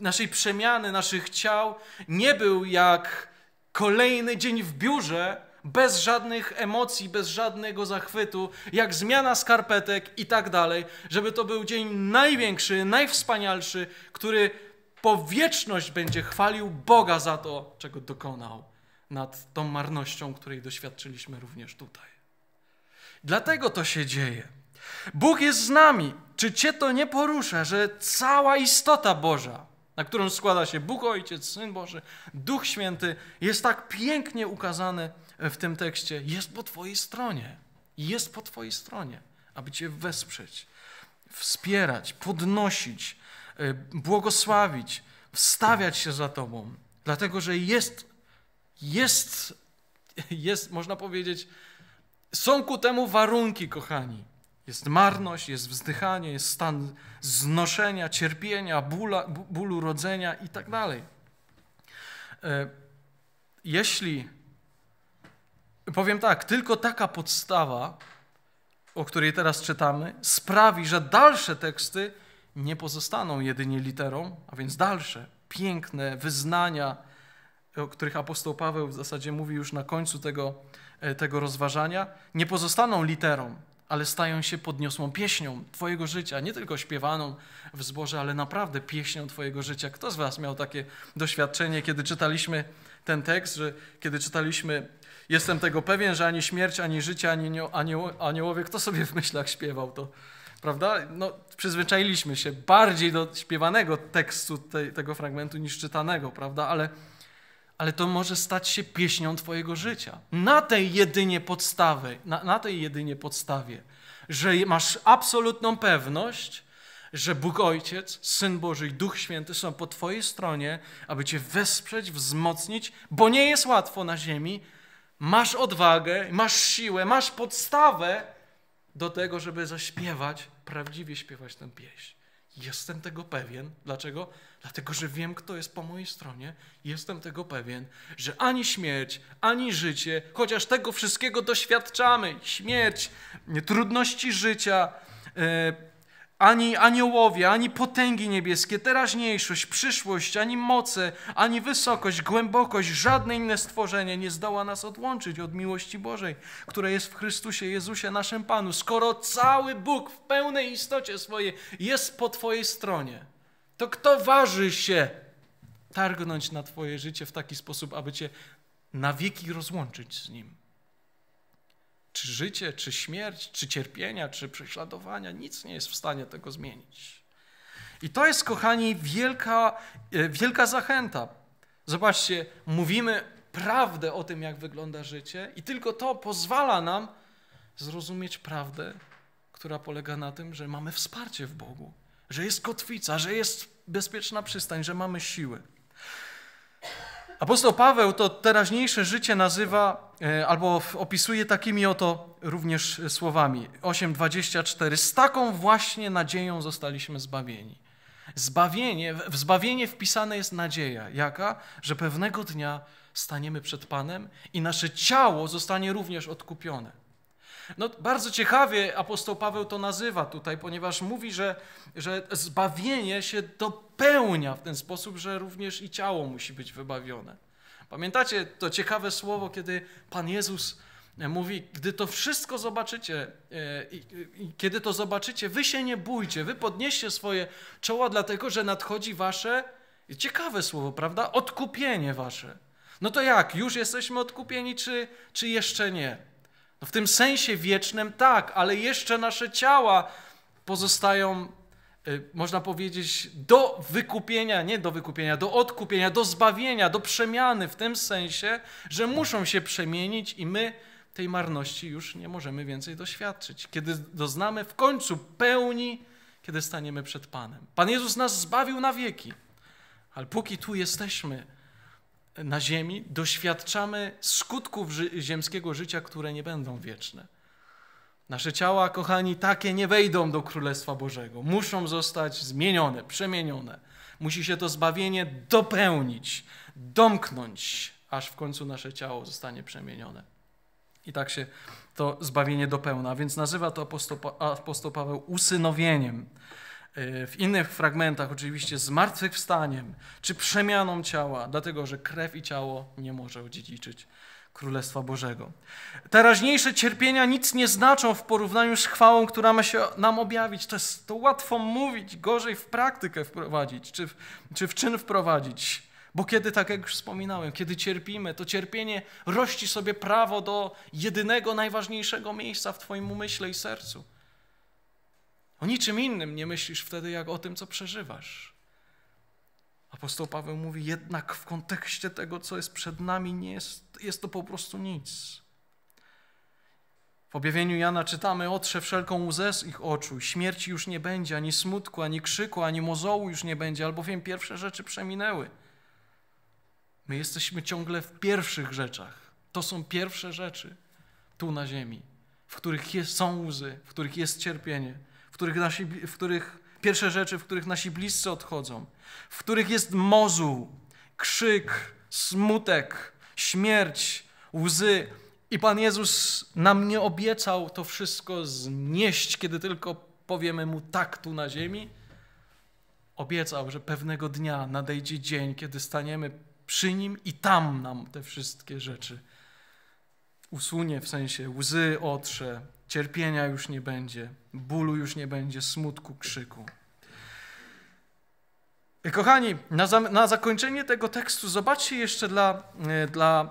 naszej przemiany, naszych ciał, nie był jak kolejny dzień w biurze, bez żadnych emocji, bez żadnego zachwytu, jak zmiana skarpetek i tak dalej, żeby to był dzień największy, najwspanialszy, który po wieczność będzie chwalił Boga za to, czego dokonał nad tą marnością, której doświadczyliśmy również tutaj. Dlatego to się dzieje. Bóg jest z nami. Czy cię to nie porusza, że cała istota Boża na którą składa się Bóg Ojciec, Syn Boży, Duch Święty, jest tak pięknie ukazany w tym tekście. Jest po Twojej stronie. Jest po Twojej stronie, aby Cię wesprzeć, wspierać, podnosić, y, błogosławić, wstawiać się za Tobą. Dlatego, że jest, jest, [LAUGHS] jest, można powiedzieć, są ku temu warunki, kochani. Jest marność, jest wzdychanie, jest stan znoszenia, cierpienia, bóla, bólu rodzenia i tak dalej. E, jeśli, powiem tak, tylko taka podstawa, o której teraz czytamy, sprawi, że dalsze teksty nie pozostaną jedynie literą, a więc dalsze piękne wyznania, o których apostoł Paweł w zasadzie mówi już na końcu tego, e, tego rozważania, nie pozostaną literą, ale stają się podniosłą pieśnią Twojego życia, nie tylko śpiewaną w zborze, ale naprawdę pieśnią Twojego życia. Kto z Was miał takie doświadczenie, kiedy czytaliśmy ten tekst, że kiedy czytaliśmy Jestem tego pewien, że ani śmierć, ani życie, ani aniołowie, kto sobie w myślach śpiewał to? Prawda? No, przyzwyczailiśmy się bardziej do śpiewanego tekstu tej, tego fragmentu niż czytanego, prawda? Ale ale to może stać się pieśnią Twojego życia. Na tej jedynie podstawie, na, na tej jedynie podstawie, że masz absolutną pewność, że Bóg Ojciec, Syn Boży i Duch Święty są po Twojej stronie, aby Cię wesprzeć, wzmocnić, bo nie jest łatwo na ziemi. Masz odwagę, masz siłę, masz podstawę do tego, żeby zaśpiewać, prawdziwie śpiewać tę pieśń. Jestem tego pewien. Dlaczego? Dlatego, że wiem, kto jest po mojej stronie. Jestem tego pewien, że ani śmierć, ani życie, chociaż tego wszystkiego doświadczamy, śmierć, trudności życia, e, ani aniołowie, ani potęgi niebieskie, teraźniejszość, przyszłość, ani moce, ani wysokość, głębokość, żadne inne stworzenie nie zdoła nas odłączyć od miłości Bożej, która jest w Chrystusie Jezusie, naszym Panu. Skoro cały Bóg w pełnej istocie swojej jest po Twojej stronie, to kto waży się targnąć na Twoje życie w taki sposób, aby Cię na wieki rozłączyć z Nim? czy życie, czy śmierć, czy cierpienia, czy prześladowania, nic nie jest w stanie tego zmienić. I to jest, kochani, wielka, e, wielka zachęta. Zobaczcie, mówimy prawdę o tym, jak wygląda życie, i tylko to pozwala nam zrozumieć prawdę, która polega na tym, że mamy wsparcie w Bogu, że jest kotwica, że jest bezpieczna przystań, że mamy siły. Apostoł Paweł to teraźniejsze życie nazywa e, albo opisuje takimi oto również e, słowami. 8:24 Z taką właśnie nadzieją zostaliśmy zbawieni. Zbawienie, w zbawienie wpisane jest nadzieja, jaka, że pewnego dnia staniemy przed Panem i nasze ciało zostanie również odkupione. No, bardzo ciekawie apostoł Paweł to nazywa tutaj, ponieważ mówi, że, że zbawienie się dopełnia w ten sposób, że również i ciało musi być wybawione. Pamiętacie to ciekawe słowo, kiedy Pan Jezus e, mówi, gdy to wszystko zobaczycie, e, i, kiedy to zobaczycie, wy się nie bójcie, wy podnieście swoje czoła, dlatego że nadchodzi wasze, ciekawe słowo, prawda, odkupienie wasze. No to jak, już jesteśmy odkupieni, czy, czy jeszcze nie? No w tym sensie wiecznym tak, ale jeszcze nasze ciała pozostają, y, można powiedzieć, do wykupienia, nie do wykupienia, do odkupienia, do zbawienia, do przemiany, w tym sensie, że muszą się przemienić i my tej marności już nie możemy więcej doświadczyć. Kiedy doznamy w końcu pełni, kiedy staniemy przed Panem. Pan Jezus nas zbawił na wieki, ale póki tu jesteśmy, na ziemi, doświadczamy skutków ży ziemskiego życia, które nie będą wieczne. Nasze ciała, kochani, takie nie wejdą do Królestwa Bożego. Muszą zostać zmienione, przemienione. Musi się to zbawienie dopełnić, domknąć, aż w końcu nasze ciało zostanie przemienione. I tak się to zbawienie dopełna. Więc nazywa to apostoł, apostoł Paweł usynowieniem. E, w innych fragmentach oczywiście zmartwychwstaniem czy przemianą ciała, dlatego że krew i ciało nie może odziedziczyć Królestwa Bożego. Teraźniejsze cierpienia nic nie znaczą w porównaniu z chwałą, która ma się nam objawić. To, jest, to łatwo mówić, gorzej w praktykę wprowadzić, czy w, czy w czyn wprowadzić. Bo kiedy, tak jak już wspominałem, kiedy cierpimy, to cierpienie rości sobie prawo do jedynego, najważniejszego miejsca w Twoim umyśle i sercu – o niczym innym nie myślisz wtedy, jak o tym, co przeżywasz. Apostoł Paweł mówi, jednak w kontekście tego, co jest przed nami, nie jest, jest to po prostu nic. W objawieniu Jana czytamy, otrze wszelką łzę z ich oczu, śmierci już nie będzie, ani smutku, ani krzyku, ani mozołu już nie będzie, albowiem pierwsze rzeczy przeminęły. My jesteśmy ciągle w pierwszych rzeczach. To są pierwsze rzeczy tu na ziemi, w których jest, są łzy, w których jest cierpienie, których, nasi, w których pierwsze rzeczy, w których nasi bliscy odchodzą, w których jest mozuł, krzyk, smutek, śmierć, łzy. I Pan Jezus nam nie obiecał to wszystko znieść, kiedy tylko powiemy Mu tak tu na ziemi. Obiecał, że pewnego dnia nadejdzie dzień, kiedy staniemy przy Nim i tam nam te wszystkie rzeczy usunie, w sensie łzy otrze, Cierpienia już nie będzie, bólu już nie będzie, smutku, krzyku. Kochani, na, za, na zakończenie tego tekstu zobaczcie jeszcze dla, e, dla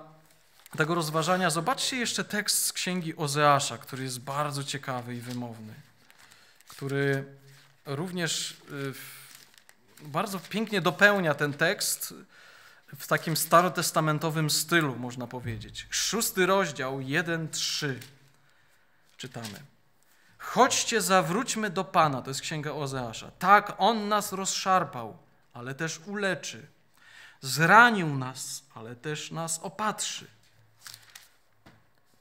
tego rozważania, zobaczcie jeszcze tekst z księgi Ozeasza, który jest bardzo ciekawy i wymowny, który również e, bardzo pięknie dopełnia ten tekst w takim starotestamentowym stylu, można powiedzieć. Szósty rozdział, 1-3 czytamy. Chodźcie, zawróćmy do Pana, to jest księga Ozeasza. Tak, On nas rozszarpał, ale też uleczy. Zranił nas, ale też nas opatrzy.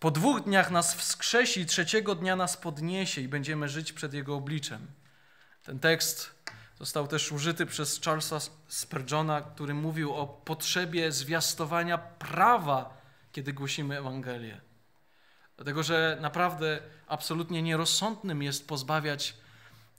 Po dwóch dniach nas wskrzesi, trzeciego dnia nas podniesie i będziemy żyć przed Jego obliczem. Ten tekst został też użyty przez Charlesa Spurgeona, który mówił o potrzebie zwiastowania prawa, kiedy głosimy Ewangelię. Dlatego, że naprawdę absolutnie nierozsądnym jest pozbawiać,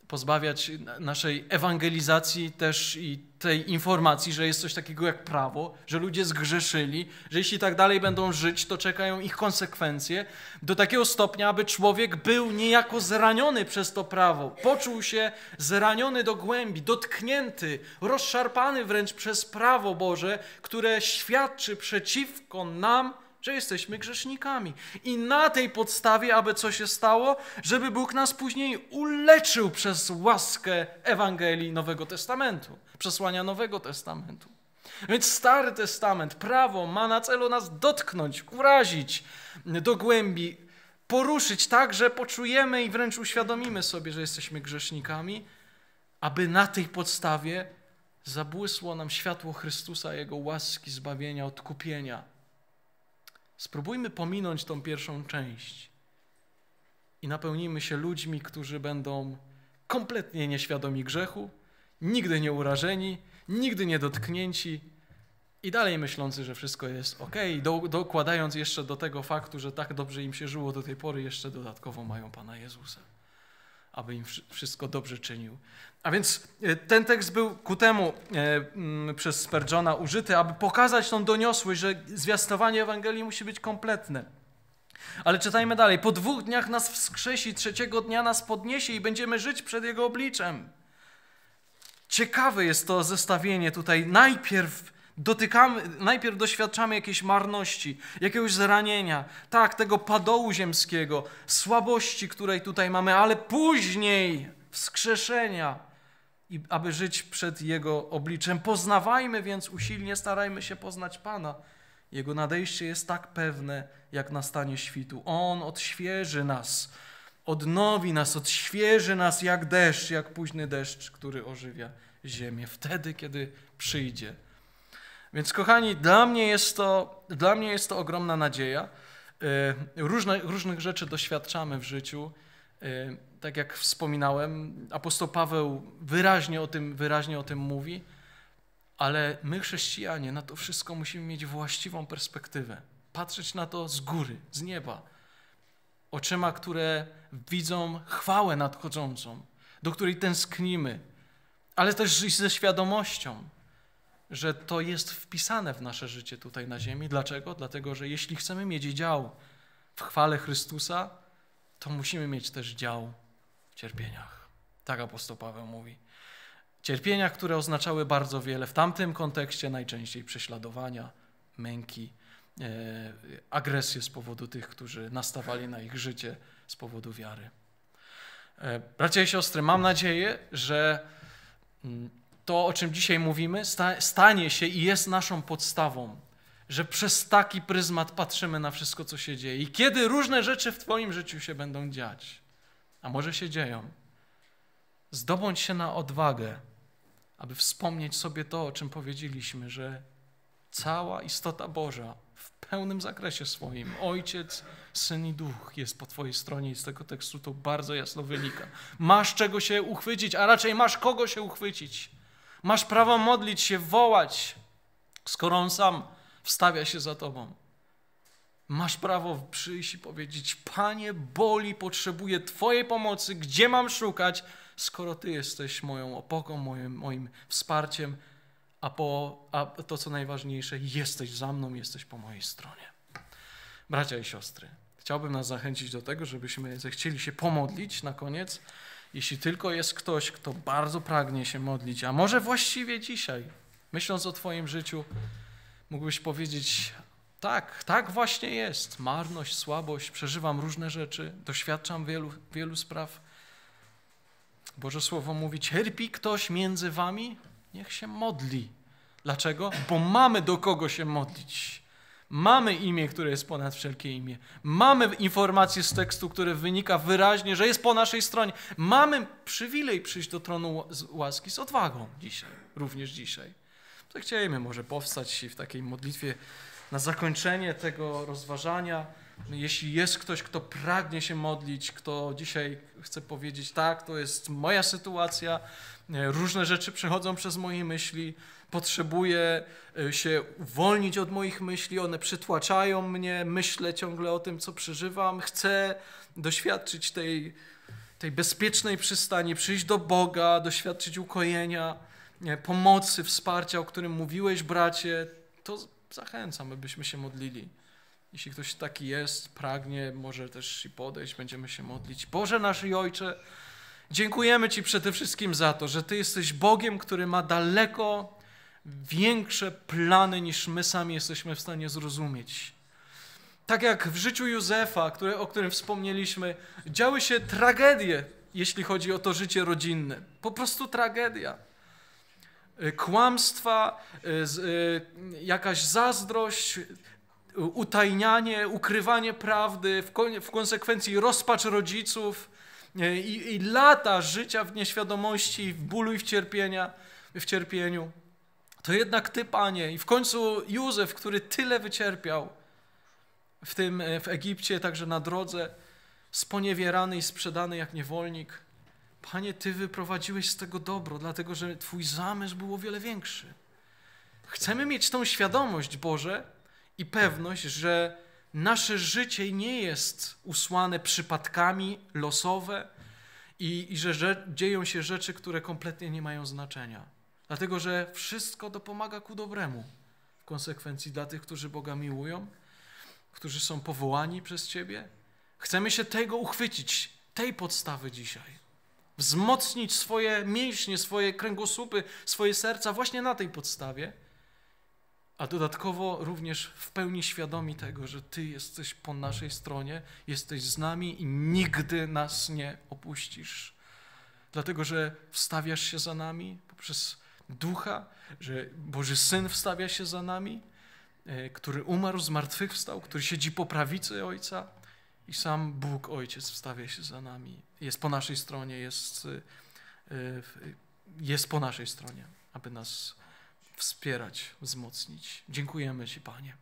pozbawiać naszej ewangelizacji też i tej informacji, że jest coś takiego jak prawo, że ludzie zgrzeszyli, że jeśli tak dalej będą żyć, to czekają ich konsekwencje, do takiego stopnia, aby człowiek był niejako zraniony przez to prawo, poczuł się zraniony do głębi, dotknięty, rozszarpany wręcz przez prawo Boże, które świadczy przeciwko nam że jesteśmy grzesznikami. I na tej podstawie, aby co się stało, żeby Bóg nas później uleczył przez łaskę Ewangelii Nowego Testamentu, przesłania Nowego Testamentu. Więc Stary Testament, prawo ma na celu nas dotknąć, urazić do głębi, poruszyć tak, że poczujemy i wręcz uświadomimy sobie, że jesteśmy grzesznikami, aby na tej podstawie zabłysło nam światło Chrystusa, Jego łaski, zbawienia, odkupienia Spróbujmy pominąć tą pierwszą część i napełnimy się ludźmi, którzy będą kompletnie nieświadomi grzechu, nigdy nie urażeni, nigdy nie dotknięci i dalej myślący, że wszystko jest ok, do, dokładając jeszcze do tego faktu, że tak dobrze im się żyło do tej pory, jeszcze dodatkowo mają Pana Jezusa aby im wszystko dobrze czynił. A więc e, ten tekst był ku temu e, mm, przez Spurgeona użyty, aby pokazać tą doniosłość, że zwiastowanie Ewangelii musi być kompletne. Ale czytajmy dalej. Po dwóch dniach nas wskrzesi, trzeciego dnia nas podniesie i będziemy żyć przed Jego obliczem. Ciekawe jest to zestawienie tutaj. Najpierw dotykamy, najpierw doświadczamy jakiejś marności, jakiegoś zranienia, tak, tego padołu ziemskiego, słabości, której tutaj mamy, ale później wskrzeszenia, i aby żyć przed Jego obliczem. Poznawajmy więc usilnie, starajmy się poznać Pana. Jego nadejście jest tak pewne, jak nastanie świtu. On odświeży nas, odnowi nas, odświeży nas jak deszcz, jak późny deszcz, który ożywia ziemię. Wtedy, kiedy przyjdzie więc kochani, dla mnie jest to, dla mnie jest to ogromna nadzieja. E, różne, różnych rzeczy doświadczamy w życiu. E, tak jak wspominałem, apostoł Paweł wyraźnie o tym, wyraźnie o tym mówi, ale my, chrześcijanie, na to wszystko musimy mieć właściwą perspektywę. Patrzeć na to z góry, z nieba. Oczyma, które widzą chwałę nadchodzącą, do której tęsknimy, ale też żyć ze świadomością, że to jest wpisane w nasze życie tutaj na ziemi. Dlaczego? Dlatego, że jeśli chcemy mieć dział w chwale Chrystusa, to musimy mieć też dział w cierpieniach. Tak apostoł Paweł mówi. Cierpienia, które oznaczały bardzo wiele, w tamtym kontekście najczęściej prześladowania, męki, e, agresję z powodu tych, którzy nastawali na ich życie z powodu wiary. E, bracia i siostry, mam nadzieję, że. Mm, to, o czym dzisiaj mówimy, sta stanie się i jest naszą podstawą, że przez taki pryzmat patrzymy na wszystko, co się dzieje. I kiedy różne rzeczy w Twoim życiu się będą dziać, a może się dzieją, zdobądź się na odwagę, aby wspomnieć sobie to, o czym powiedzieliśmy, że cała istota Boża w pełnym zakresie swoim, Ojciec, Syn i Duch jest po Twojej stronie i z tego tekstu to bardzo jasno wynika. Masz czego się uchwycić, a raczej masz kogo się uchwycić. Masz prawo modlić się, wołać, skoro On sam wstawia się za Tobą. Masz prawo przyjść i powiedzieć: Panie, boli, potrzebuję Twojej pomocy, gdzie mam szukać, skoro Ty jesteś moją opoką, moim, moim wsparciem, a, po, a to co najważniejsze, jesteś za mną, jesteś po mojej stronie. Bracia i siostry, chciałbym nas zachęcić do tego, żebyśmy zechcieli się pomodlić na koniec. Jeśli tylko jest ktoś, kto bardzo pragnie się modlić, a może właściwie dzisiaj, myśląc o Twoim życiu, mógłbyś powiedzieć: Tak, tak właśnie jest. Marność, słabość, przeżywam różne rzeczy, doświadczam wielu, wielu spraw. Boże Słowo mówi: Cierpi ktoś między Wami? Niech się modli. Dlaczego? Bo mamy do kogo się modlić. Mamy imię, które jest ponad wszelkie imię. Mamy informację z tekstu, które wynika wyraźnie, że jest po naszej stronie. Mamy przywilej przyjść do tronu łaski z odwagą dzisiaj, również dzisiaj. To chcielibyśmy może powstać w takiej modlitwie na zakończenie tego rozważania. No, jeśli jest ktoś, kto pragnie się modlić, kto dzisiaj chce powiedzieć, tak, to jest moja sytuacja, różne rzeczy przechodzą przez moje myśli, potrzebuję e, się uwolnić od moich myśli, one przytłaczają mnie, myślę ciągle o tym, co przeżywam, chcę doświadczyć tej, tej bezpiecznej przystani, przyjść do Boga, doświadczyć ukojenia, pomocy, wsparcia, o którym mówiłeś, bracie, to zachęcam, abyśmy się modlili. Jeśli ktoś taki jest, pragnie, może też i podejść, będziemy się modlić. Boże nasz i Ojcze, dziękujemy Ci przede wszystkim za to, że Ty jesteś Bogiem, który ma daleko większe plany niż my sami jesteśmy w stanie zrozumieć. Tak jak w życiu Józefa, który, o którym wspomnieliśmy, działy się tragedie, jeśli chodzi o to życie rodzinne. Po prostu tragedia. Kłamstwa, y, jakaś zazdrość, utajnianie, ukrywanie prawdy, w konsekwencji rozpacz rodziców i, i lata życia w nieświadomości, w bólu i w, cierpienia, w cierpieniu. To jednak Ty, Panie, i w końcu Józef, który tyle wycierpiał w tym e, w Egipcie, także na drodze, sponiewierany i sprzedany jak niewolnik. Panie, Ty wyprowadziłeś z tego dobro, dlatego że Twój zamysł był o wiele większy. Chcemy mieć tą świadomość, Boże, i pewność, że nasze życie nie jest usłane przypadkami losowe i, i że, że dzieją się rzeczy, które kompletnie nie mają znaczenia. Dlatego, że wszystko dopomaga ku dobremu w konsekwencji dla tych, którzy Boga miłują, którzy są powołani przez Ciebie. Chcemy się tego uchwycić, tej podstawy dzisiaj. Wzmocnić swoje mięśnie, swoje kręgosłupy, swoje serca właśnie na tej podstawie a dodatkowo również w pełni świadomi tego, że Ty jesteś po naszej stronie, jesteś z nami i nigdy nas nie opuścisz. Dlatego, że wstawiasz się za nami poprzez Ducha, że Boży Syn wstawia się za nami, e, który umarł, zmartwychwstał, który siedzi po prawicy Ojca i sam Bóg Ojciec wstawia się za nami. Jest po naszej stronie, jest, e, jest po naszej stronie, aby nas wspierać, wzmocnić. Dziękujemy Ci, Panie.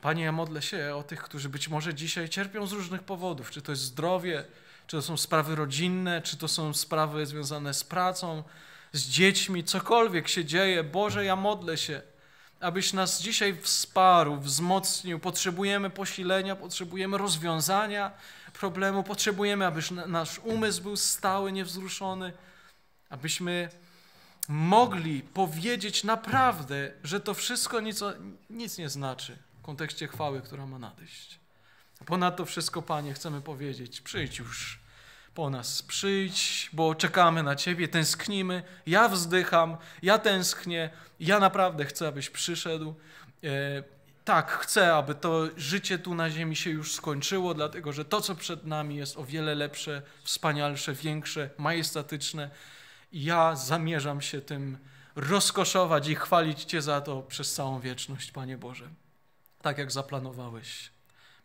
Panie, ja modlę się o tych, którzy być może dzisiaj cierpią z różnych powodów, czy to jest zdrowie, czy to są sprawy rodzinne, czy to są sprawy związane z pracą, z dziećmi, cokolwiek się dzieje. Boże, ja modlę się, abyś nas dzisiaj wsparł, wzmocnił. Potrzebujemy posilenia, potrzebujemy rozwiązania problemu, potrzebujemy, abyś nasz umysł był stały, niewzruszony, abyśmy mogli powiedzieć naprawdę, że to wszystko nic, nic nie znaczy w kontekście chwały, która ma nadejść. Ponadto wszystko, Panie, chcemy powiedzieć, przyjdź już po nas, przyjdź, bo czekamy na Ciebie, tęsknimy, ja wzdycham, ja tęsknię, ja naprawdę chcę, abyś przyszedł. E, tak, chcę, aby to życie tu na ziemi się już skończyło, dlatego że to, co przed nami jest o wiele lepsze, wspanialsze, większe, majestatyczne ja zamierzam się tym rozkoszować i chwalić Cię za to przez całą wieczność, Panie Boże. Tak jak zaplanowałeś.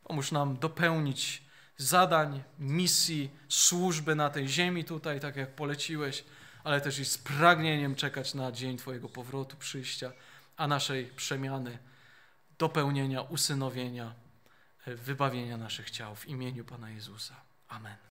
Pomóż nam dopełnić zadań, misji, służby na tej ziemi tutaj, tak jak poleciłeś, ale też i z pragnieniem czekać na dzień Twojego powrotu, przyjścia, a naszej przemiany, dopełnienia, usynowienia, e, wybawienia naszych ciał w imieniu Pana Jezusa. Amen.